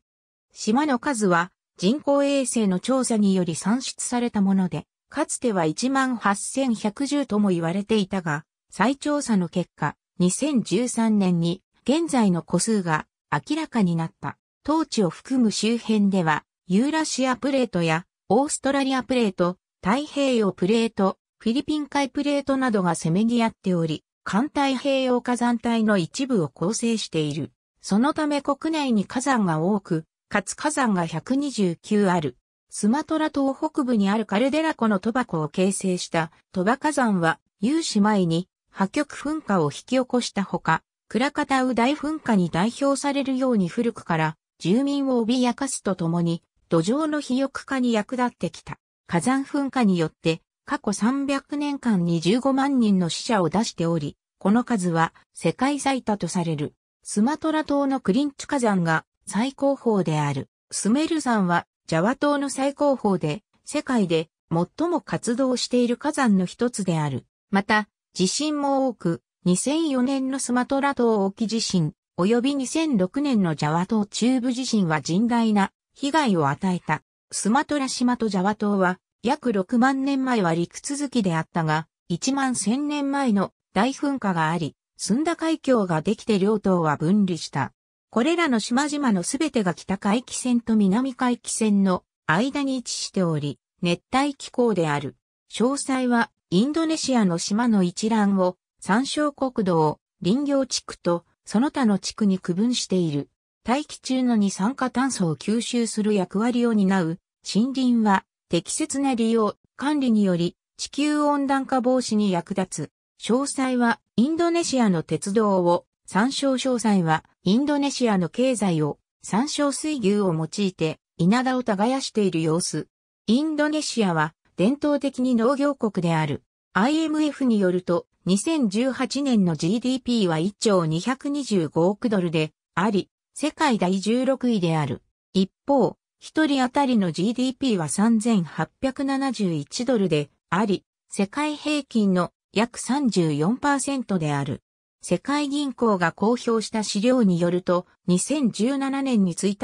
島の数は人工衛星の調査により算出されたもので、かつては18,110とも言われていたが、再調査の結果、2013年に現在の個数が明らかになった。当地を含む周辺では、ユーラシアプレートやオーストラリアプレート、太平洋プレート、フィリピン海プレートなどがせめぎ合っており、環太平洋火山帯の一部を構成している。そのため国内に火山が多く、かつ火山が129ある。スマトラ島北部にあるカルデラ湖のトバ湖を形成したトバ火山は、有史前に破局噴火を引き起こしたほか、クラカタウ大噴火に代表されるように古くから住民を脅かすとともに土壌の肥沃化に役立ってきた。火山噴火によって過去300年間に15万人の死者を出しており、この数は世界最多とされる。スマトラ島のクリンチュ火山が最高峰である。スメル山はジャワ島の最高峰で、世界で最も活動している火山の一つである。また、地震も多く、2004年のスマトラ島沖地震、及び2006年のジャワ島中部地震は甚大な被害を与えた。スマトラ島とジャワ島は約6万年前は陸続きであったが、1万1000年前の大噴火があり、澄んだ海峡ができて両島は分離した。これらの島々のすべてが北海域線と南海域線の間に位置しており、熱帯気候である。詳細は、インドネシアの島の一覧を、山椒国土を、林業地区と、その他の地区に区分している。大気中の二酸化炭素を吸収する役割を担う、森林は、適切な利用、管理により地球温暖化防止に役立つ。詳細はインドネシアの鉄道を、参照詳細はインドネシアの経済を、参照水牛を用いて稲田を耕している様子。インドネシアは伝統的に農業国である。IMF によると2018年の GDP は1兆225億ドルであり、世界第16位である。一方、一人当たりの GDP は3871ドルであり、世界平均の約34%である。世界銀行が公表した資料によると、2017年に1日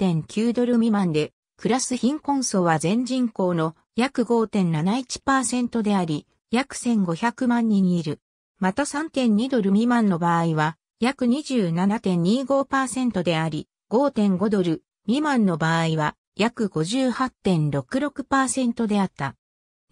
1.9ドル未満で、暮らす貧困層は全人口の約5.71%であり、約1500万人いる。また3.2ドル未満の場合は、約27.25%であり、5.5ドル、未満の場合は約58.66%であった。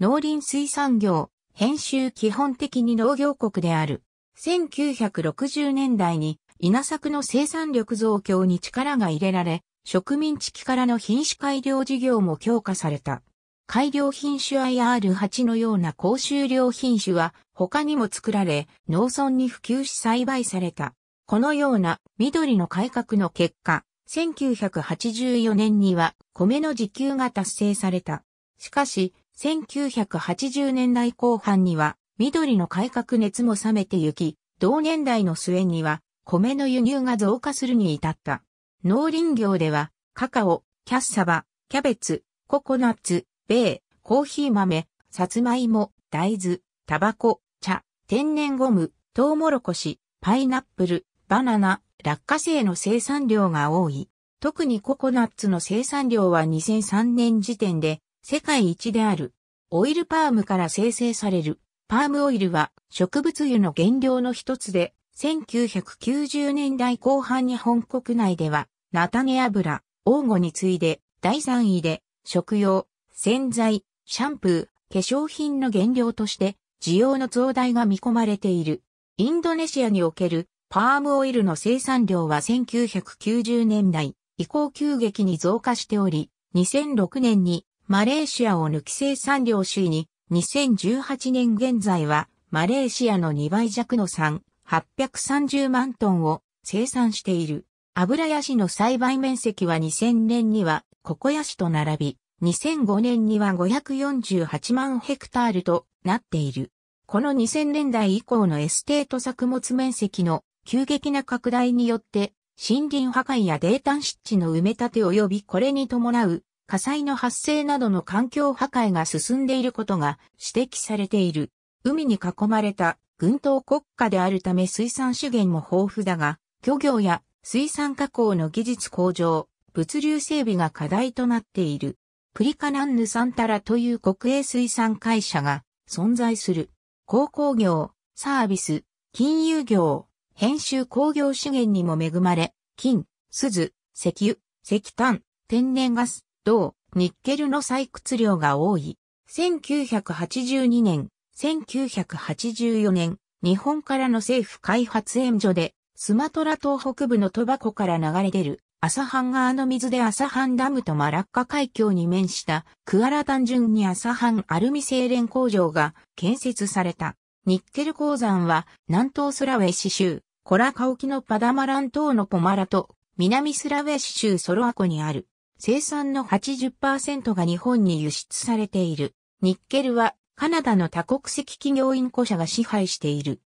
農林水産業、編集基本的に農業国である。1960年代に稲作の生産力増強に力が入れられ、植民地期からの品種改良事業も強化された。改良品種 IR8 のような高収量品種は他にも作られ、農村に普及し栽培された。このような緑の改革の結果、1984年には米の自給が達成された。しかし、1980年代後半には緑の改革熱も冷めてゆき、同年代の末には米の輸入が増加するに至った。農林業では、カカオ、キャッサバ、キャベツ、ココナッツ、ベー、コーヒー豆、サツマイモ、大豆、タバコ、茶、天然ゴム、トウモロコシ、パイナップル、バナナ、落花生の生産量が多い。特にココナッツの生産量は2003年時点で世界一である。オイルパームから生成されるパームオイルは植物油の原料の一つで、1990年代後半に本国内では菜種油、黄金に次いで第3位で食用、洗剤、シャンプー、化粧品の原料として需要の増大が見込まれている。インドネシアにおけるパームオイルの生産量は1990年代以降急激に増加しており、2006年にマレーシアを抜き生産量首位に、2018年現在はマレーシアの2倍弱の産830万トンを生産している。油ヤシの栽培面積は2000年にはココヤシと並び、2005年には548万ヘクタールとなっている。この2000年代以降のエステート作物面積の急激な拡大によって、森林破壊や泥炭湿地の埋め立て及びこれに伴う火災の発生などの環境破壊が進んでいることが指摘されている。海に囲まれた群島国家であるため水産資源も豊富だが、漁業や水産加工の技術向上、物流整備が課題となっている。プリカナンヌサンタラという国営水産会社が存在する。鉱工業、サービス、金融業、編集工業資源にも恵まれ、金、鈴、石油、石炭、天然ガス、銅、ニッケルの採掘量が多い。1982年、1984年、日本からの政府開発援助で、スマトラ島北部のトバコから流れ出る、朝藩川の水で朝藩ダムとマラッカ海峡に面した、クアラ単純に朝藩アルミ精錬工場が建設された。ニッケル鉱山は南東スラウェシ州、コラカオキのパダマラン島のポマラと南スラウェシ州ソロアコにある。生産の80%が日本に輸出されている。ニッケルはカナダの多国籍企業インコ社が支配している。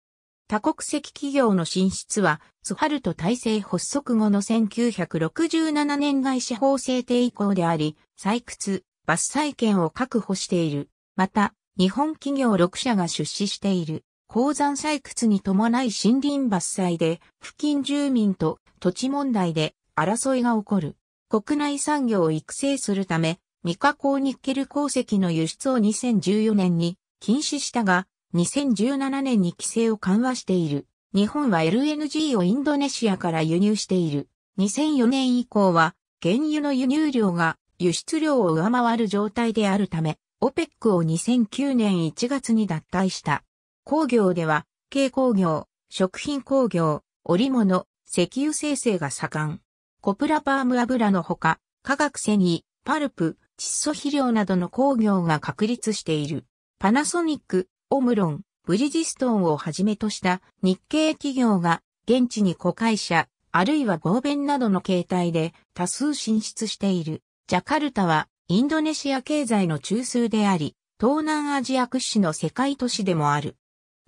多国籍企業の進出は、スハルト体制発足後の1967年外資法制定以降であり、採掘、伐採権を確保している。また、日本企業6社が出資している鉱山採掘に伴い森林伐採で付近住民と土地問題で争いが起こる。国内産業を育成するため、未加工ニッケル鉱石の輸出を2014年に禁止したが、2017年に規制を緩和している。日本は LNG をインドネシアから輸入している。2004年以降は原油の輸入量が輸出量を上回る状態であるため、オペックを2009年1月に脱退した。工業では、軽工業、食品工業、織物、石油生成が盛ん。コプラパーム油のほか、化学繊維、パルプ、窒素肥料などの工業が確立している。パナソニック、オムロン、ブリジストンをはじめとした日系企業が現地に子会社、あるいは合弁などの形態で多数進出している。ジャカルタはインドネシア経済の中枢であり、東南アジア屈指の世界都市でもある。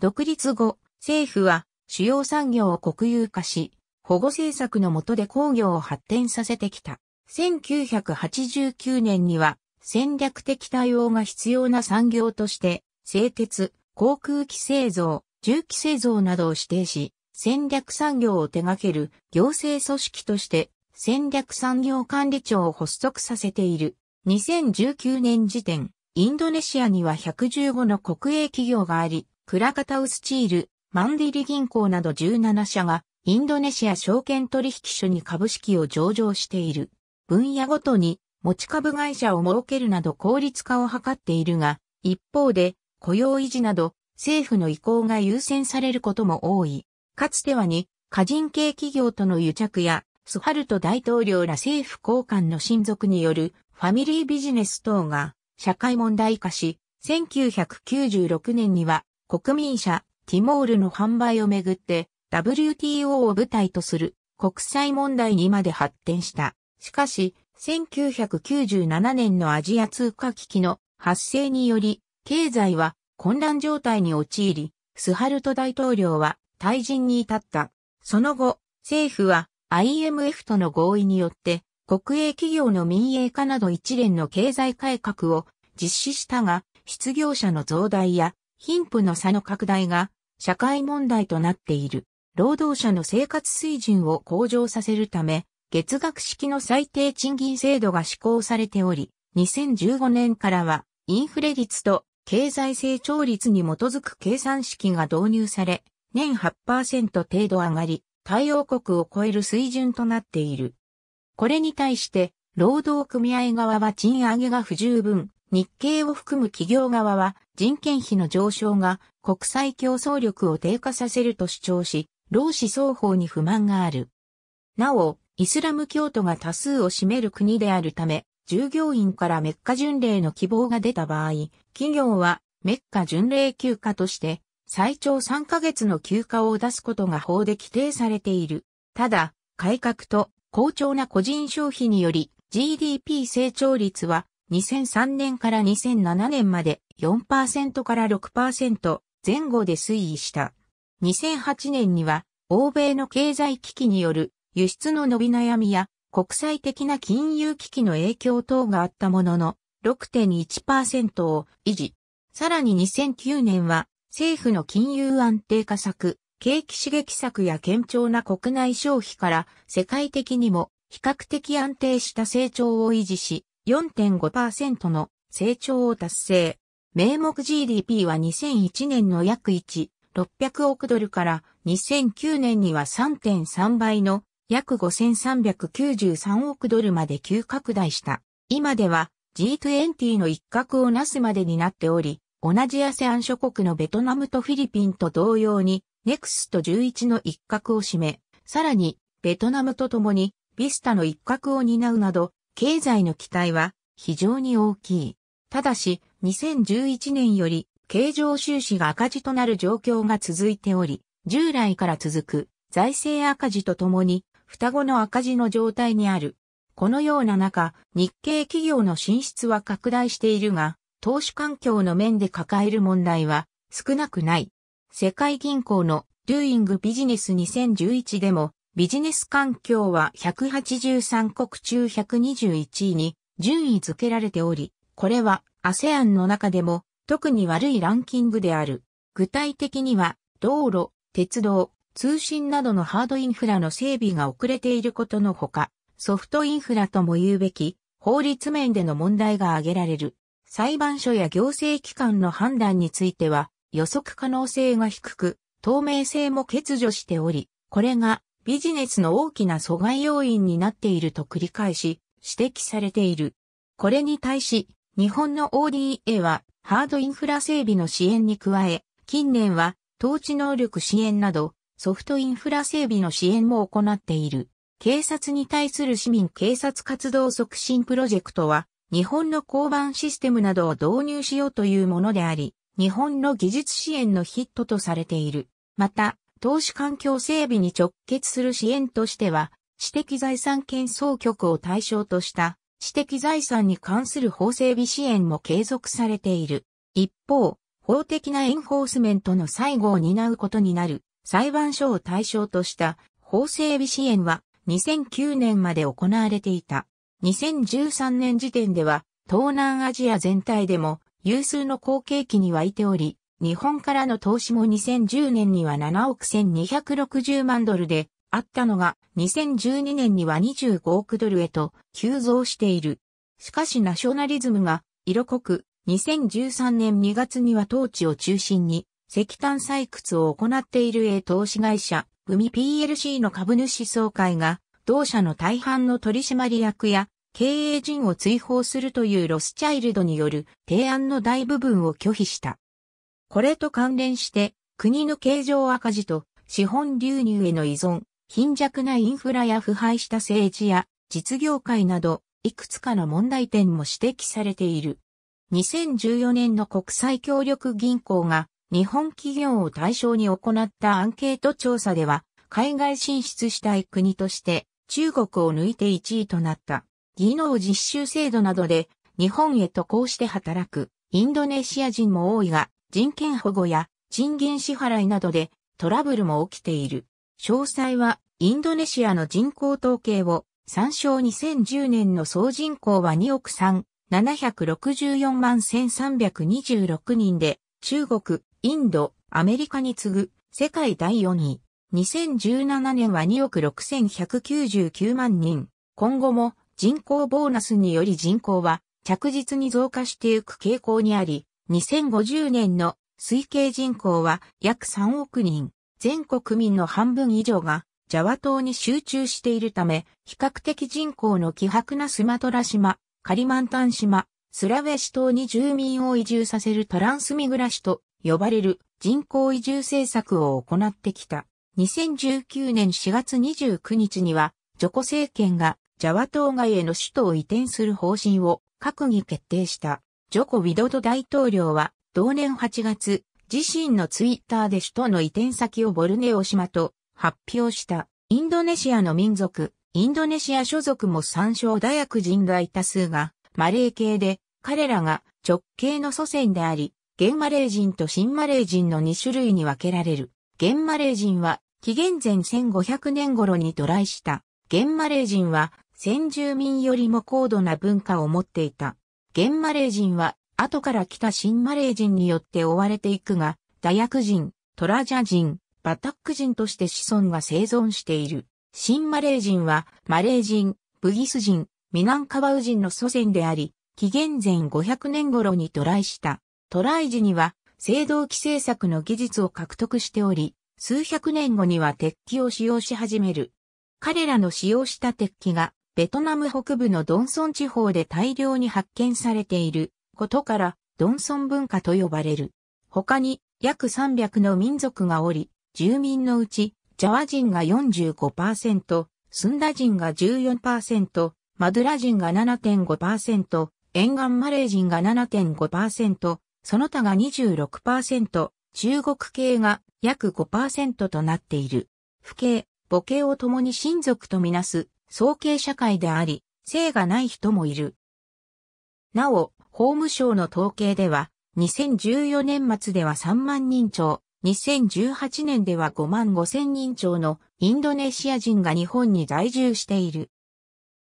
独立後、政府は主要産業を国有化し、保護政策の下で工業を発展させてきた。1989年には戦略的対応が必要な産業として、製鉄、航空機製造、重機製造などを指定し、戦略産業を手掛ける行政組織として戦略産業管理庁を発足させている。2019年時点、インドネシアには115の国営企業があり、クラカタウスチール、マンディリ銀行など17社が、インドネシア証券取引所に株式を上場している。分野ごとに、持ち株会社を設けるなど効率化を図っているが、一方で、雇用維持など、政府の意向が優先されることも多い。かつてはに、過人系企業との癒着や、スハルト大統領ら政府高官の親族によるファミリービジネス等が社会問題化し、1996年には国民社ティモールの販売をめぐって WTO を舞台とする国際問題にまで発展した。しかし、1997年のアジア通貨危機の発生により、経済は混乱状態に陥り、スハルト大統領は退陣に至った。その後、政府は IMF との合意によって国営企業の民営化など一連の経済改革を実施したが、失業者の増大や貧富の差の拡大が社会問題となっている。労働者の生活水準を向上させるため、月額式の最低賃金制度が施行されており、2015年からはインフレ率と経済成長率に基づく計算式が導入され、年8%程度上がり、対応国を超える水準となっている。これに対して、労働組合側は賃上げが不十分、日経を含む企業側は人件費の上昇が国際競争力を低下させると主張し、労使双方に不満がある。なお、イスラム教徒が多数を占める国であるため、従業員からメッカ巡礼の希望が出た場合、企業はメッカ巡礼休暇として、最長3ヶ月の休暇を出すことが法で規定されている。ただ、改革と好調な個人消費により GDP 成長率は2003年から2007年まで4%から6%前後で推移した。2008年には欧米の経済危機による輸出の伸び悩みや国際的な金融危機の影響等があったものの6.1%を維持。さらに2009年は政府の金融安定化策景気刺激策や堅調な国内消費から世界的にも比較的安定した成長を維持し、4.5%の成長を達成。名目 GDP は2001年の約1、600億ドルから2009年には3.3倍の約5393億ドルまで急拡大した。今では G20 の一角をなすまでになっており、同じアセアン諸国のベトナムとフィリピンと同様にネクスト11の一角を占め、さらに、ベトナムとともに、ビスタの一角を担うなど、経済の期待は非常に大きい。ただし、2011年より、経常収支が赤字となる状況が続いており、従来から続く財政赤字とともに、双子の赤字の状態にある。このような中、日系企業の進出は拡大しているが、投資環境の面で抱える問題は少なくない。世界銀行の Doing Business 2011でもビジネス環境は183国中121位に順位付けられており、これは ASEAN の中でも特に悪いランキングである。具体的には道路、鉄道、通信などのハードインフラの整備が遅れていることのほか、ソフトインフラとも言うべき法律面での問題が挙げられる。裁判所や行政機関の判断については、予測可能性が低く、透明性も欠如しており、これがビジネスの大きな阻害要因になっていると繰り返し指摘されている。これに対し、日本の ODA はハードインフラ整備の支援に加え、近年は統治能力支援などソフトインフラ整備の支援も行っている。警察に対する市民警察活動促進プロジェクトは、日本の交番システムなどを導入しようというものであり、日本の技術支援のヒットとされている。また、投資環境整備に直結する支援としては、知的財産権総局を対象とした知的財産に関する法整備支援も継続されている。一方、法的なエンフォースメントの最後を担うことになる裁判所を対象とした法整備支援は2009年まで行われていた。2013年時点では東南アジア全体でも有数の後継期にはいており、日本からの投資も2010年には7億1260万ドルであったのが、2012年には25億ドルへと急増している。しかしナショナリズムが色濃く、2013年2月には当地を中心に石炭採掘を行っている A 投資会社、海 PLC の株主総会が、同社の大半の取締役や経営陣を追放するというロスチャイルドによる提案の大部分を拒否した。これと関連して、国の経常赤字と資本流入への依存、貧弱なインフラや腐敗した政治や実業界など、いくつかの問題点も指摘されている。2014年の国際協力銀行が日本企業を対象に行ったアンケート調査では、海外進出したい国として中国を抜いて1位となった。技能実習制度などで日本へ渡航して働くインドネシア人も多いが、人権保護や賃金支払いなどでトラブルも起きている。詳細はインドネシアの人口統計を参照2010年の総人口は2億3、764万1326人で、中国、インド、アメリカに次ぐ世界第4位。2017年は2億6199万人。今後も人口ボーナスにより人口は着実に増加していく傾向にあり、2050年の推計人口は約3億人、全国民の半分以上がジャワ島に集中しているため、比較的人口の希薄なスマトラ島、カリマンタン島、スラウェシ島に住民を移住させるトランスミグラシと呼ばれる人口移住政策を行ってきた。2019年4月29日には、ジョコ政権がジャワ島外への首都を移転する方針を閣議決定した。ジョコ・ウィドド大統領は、同年8月、自身のツイッターで首都の移転先をボルネオ島と発表した。インドネシアの民族、インドネシア所属も参照大学人が多数が、マレー系で、彼らが直系の祖先であり、現マレー人と新マレー人の2種類に分けられる。現マレー人は、紀元前1500年頃に渡来した。現マレー人は、先住民よりも高度な文化を持っていた。現マレー人は、後から来た新マレー人によって追われていくが、ダヤク人、トラジャ人、バタック人として子孫が生存している。新マレー人は、マレー人、ブギス人、ミナンカワウ人の祖先であり、紀元前500年頃に渡来した。渡来時には、青銅器製作の技術を獲得しており、数百年後には鉄器を使用し始める。彼らの使用した鉄器がベトナム北部のドンソン地方で大量に発見されていることから、ドンソン文化と呼ばれる。他に約300の民族がおり、住民のうち、ジャワ人が45%、スンダ人が14%、マドラ人が7.5%、沿岸マレー人が7.5%、その他が26%、中国系が約5%となっている。父系、母系を共に親族とみなす早計社会であり、性がない人もいる。なお、法務省の統計では、2014年末では3万人超、2018年では5万5千人超のインドネシア人が日本に在住している。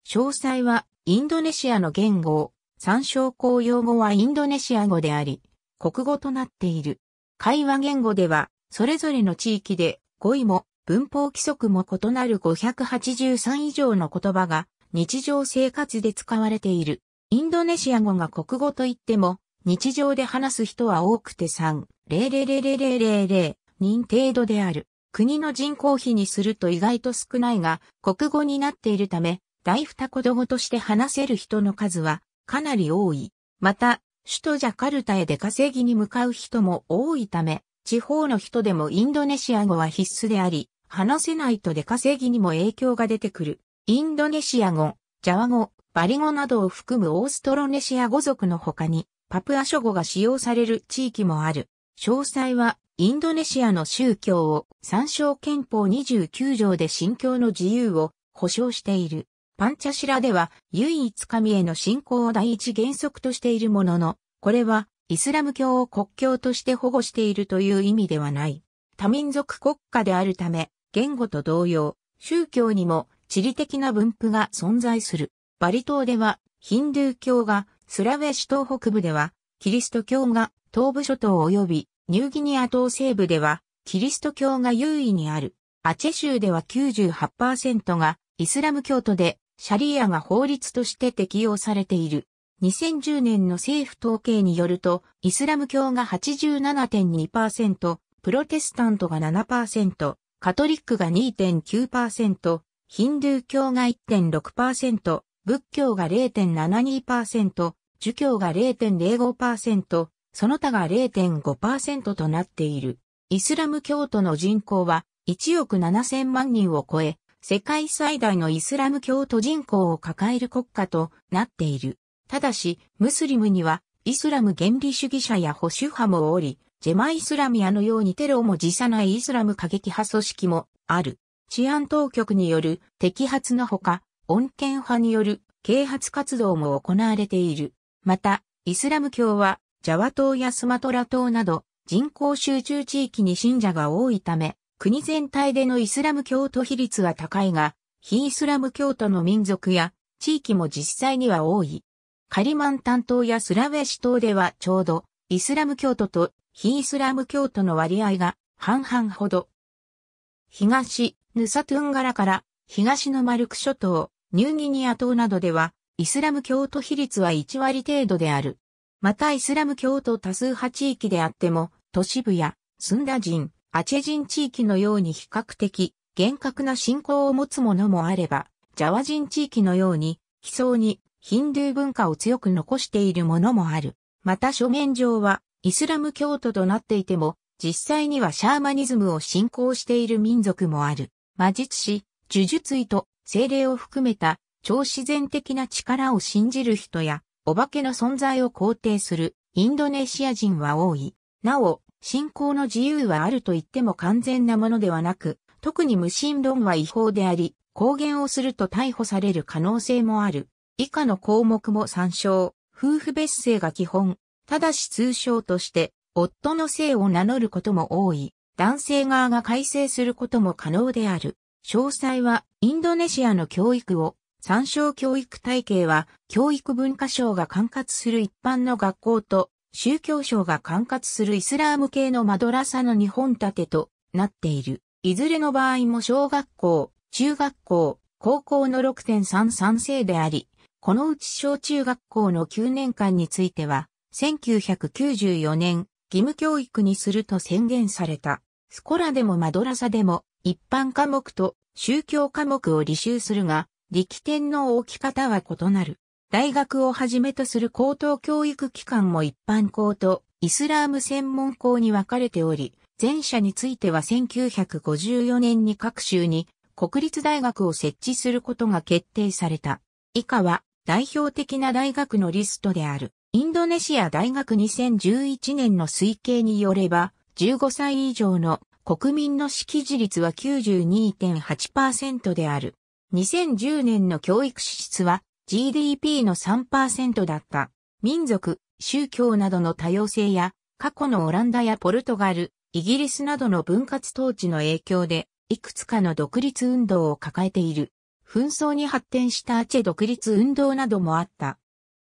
詳細はインドネシアの言語を、参照公用語はインドネシア語であり、国語となっている。会話言語では、それぞれの地域で語彙も文法規則も異なる583以上の言葉が日常生活で使われている。インドネシア語が国語と言っても、日常で話す人は多くて3、0000000人程度である。国の人口比にすると意外と少ないが、国語になっているため、大二言語として話せる人の数はかなり多い。また、首都ジャカルタへ出稼ぎに向かう人も多いため、地方の人でもインドネシア語は必須であり、話せないと出稼ぎにも影響が出てくる。インドネシア語、ジャワ語、バリ語などを含むオーストロネシア語族の他に、パプア諸語が使用される地域もある。詳細は、インドネシアの宗教を参照憲法29条で信教の自由を保障している。パンチャシラでは唯一神への信仰を第一原則としているものの、これはイスラム教を国教として保護しているという意味ではない。多民族国家であるため、言語と同様、宗教にも地理的な分布が存在する。バリ島ではヒンドゥー教が、スラウェシ島北部ではキリスト教が東部諸島及びニューギニア島西部ではキリスト教が優位にある。アチェ州では98%がイスラム教徒でシャリアが法律として適用されている。2010年の政府統計によると、イスラム教が87.2%、プロテスタントが7%、カトリックが2.9%、ヒンドゥー教が1.6%、仏教が0.72%、儒教が0.05%、その他が0.5%となっている。イスラム教徒の人口は1億7000万人を超え、世界最大のイスラム教徒人口を抱える国家となっている。ただし、ムスリムにはイスラム原理主義者や保守派もおり、ジェマ・イスラミアのようにテロも辞さないイスラム過激派組織もある。治安当局による摘発のほか、穏健派による啓発活動も行われている。また、イスラム教は、ジャワ島やスマトラ島など、人口集中地域に信者が多いため、国全体でのイスラム教徒比率は高いが、非イスラム教徒の民族や地域も実際には多い。カリマンタン島やスラウェシ島ではちょうどイスラム教徒と非イスラム教徒の割合が半々ほど。東、ヌサトゥンガラから東のマルク諸島、ニューギニア島などでは、イスラム教徒比率は1割程度である。またイスラム教徒多数派地域であっても、都市部やスンダ人、アチェ人地域のように比較的厳格な信仰を持つものもあれば、ジャワ人地域のように、非層にヒンドゥー文化を強く残しているものもある。また書面上は、イスラム教徒となっていても、実際にはシャーマニズムを信仰している民族もある。魔術師、呪術医と精霊を含めた超自然的な力を信じる人や、お化けの存在を肯定するインドネシア人は多い。なお、信仰の自由はあると言っても完全なものではなく、特に無神論は違法であり、公言をすると逮捕される可能性もある。以下の項目も参照。夫婦別姓が基本、ただし通称として、夫の姓を名乗ることも多い、男性側が改正することも可能である。詳細は、インドネシアの教育を、参照教育体系は、教育文化省が管轄する一般の学校と、宗教省が管轄するイスラーム系のマドラサの2本立てとなっている。いずれの場合も小学校、中学校、高校の6.33世であり、このうち小中学校の9年間については、1994年、義務教育にすると宣言された。スコラでもマドラサでも、一般科目と宗教科目を履修するが、力点の置き方は異なる。大学をはじめとする高等教育機関も一般校とイスラーム専門校に分かれており、前者については1954年に各州に国立大学を設置することが決定された。以下は代表的な大学のリストである。インドネシア大学2011年の推計によれば、15歳以上の国民の識字率は92.8%である。2010年の教育支出は GDP の3%だった。民族、宗教などの多様性や、過去のオランダやポルトガル、イギリスなどの分割統治の影響で、いくつかの独立運動を抱えている。紛争に発展したアチェ独立運動などもあった。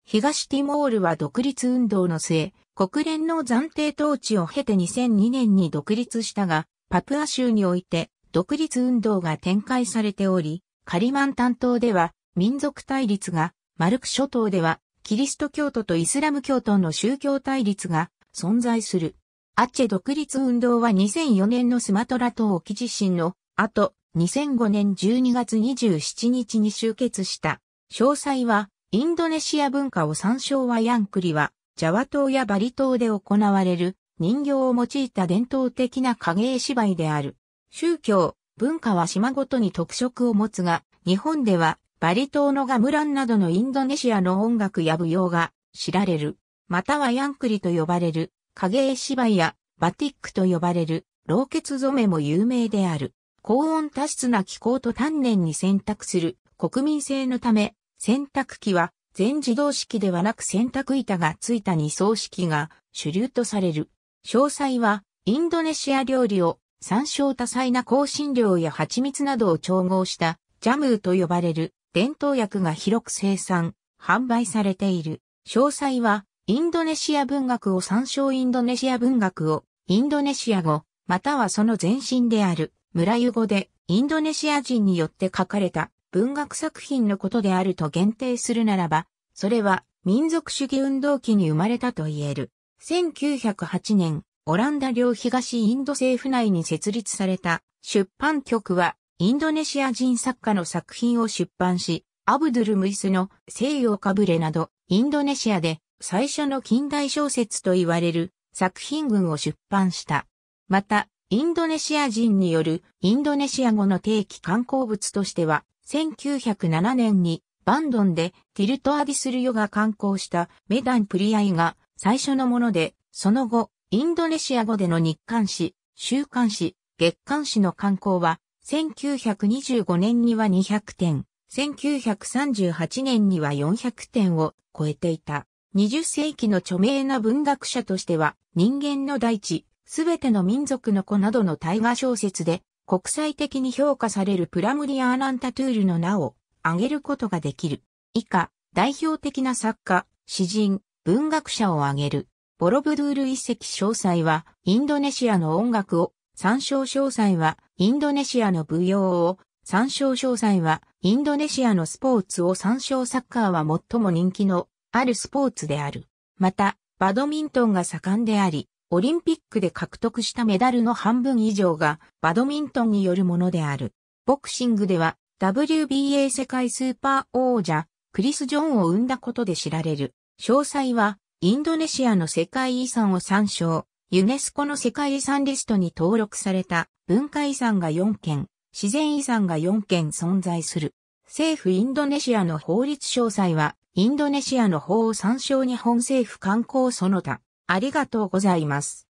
東ティモールは独立運動の末、国連の暫定統治を経て2002年に独立したが、パプア州において独立運動が展開されており、カリマン担当では民族対立が、マルク諸島ではキリスト教徒とイスラム教徒の宗教対立が存在する。アッチェ独立運動は2004年のスマトラ島沖地震の後、2005年12月27日に終結した。詳細はインドネシア文化を参照はヤンクリは、ジャワ島やバリ島で行われる人形を用いた伝統的な影絵芝居である。宗教、文化は島ごとに特色を持つが、日本ではバリ島のガムランなどのインドネシアの音楽や舞踊が知られる。またはヤンクリと呼ばれる影絵芝居やバティックと呼ばれる老血染めも有名である。高温多湿な気候と丹念に選択する国民性のため、洗濯機は全自動式ではなく洗濯板がついた二層式が主流とされる。詳細はインドネシア料理を参照多彩な香辛料や蜂蜜などを調合したジャムーと呼ばれる伝統薬が広く生産、販売されている。詳細はインドネシア文学を参照インドネシア文学をインドネシア語、またはその前身である村湯語でインドネシア人によって書かれた文学作品のことであると限定するならば、それは民族主義運動期に生まれたと言える。1908年、オランダ領東インド政府内に設立された出版局は、インドネシア人作家の作品を出版し、アブドゥル・ムイスの西洋かぶれなど、インドネシアで最初の近代小説と言われる作品群を出版した。また、インドネシア人によるインドネシア語の定期観光物としては、1907年にバンドンでティルト・アディスルヨが刊行したメダン・プリアイが最初のもので、その後、インドネシア語での日刊誌、週刊誌、月刊誌の刊行は、1925年には200点、1938年には400点を超えていた。20世紀の著名な文学者としては、人間の大地、すべての民族の子などの大河小説で国際的に評価されるプラムリアーランタトゥールの名を挙げることができる。以下、代表的な作家、詩人、文学者を挙げる。ボロブドゥール遺跡詳細は、インドネシアの音楽を、参照詳細は、インドネシアの舞踊を、参照詳細は、インドネシアのスポーツを参照サッカーは最も人気のあるスポーツである。また、バドミントンが盛んであり、オリンピックで獲得したメダルの半分以上がバドミントンによるものである。ボクシングでは WBA 世界スーパー王者クリス・ジョンを生んだことで知られる。詳細はインドネシアの世界遺産を参照。ユネスコの世界遺産リストに登録された文化遺産が4件、自然遺産が4件存在する。政府インドネシアの法律詳細は、インドネシアの法を参照日本政府観光その他。ありがとうございます。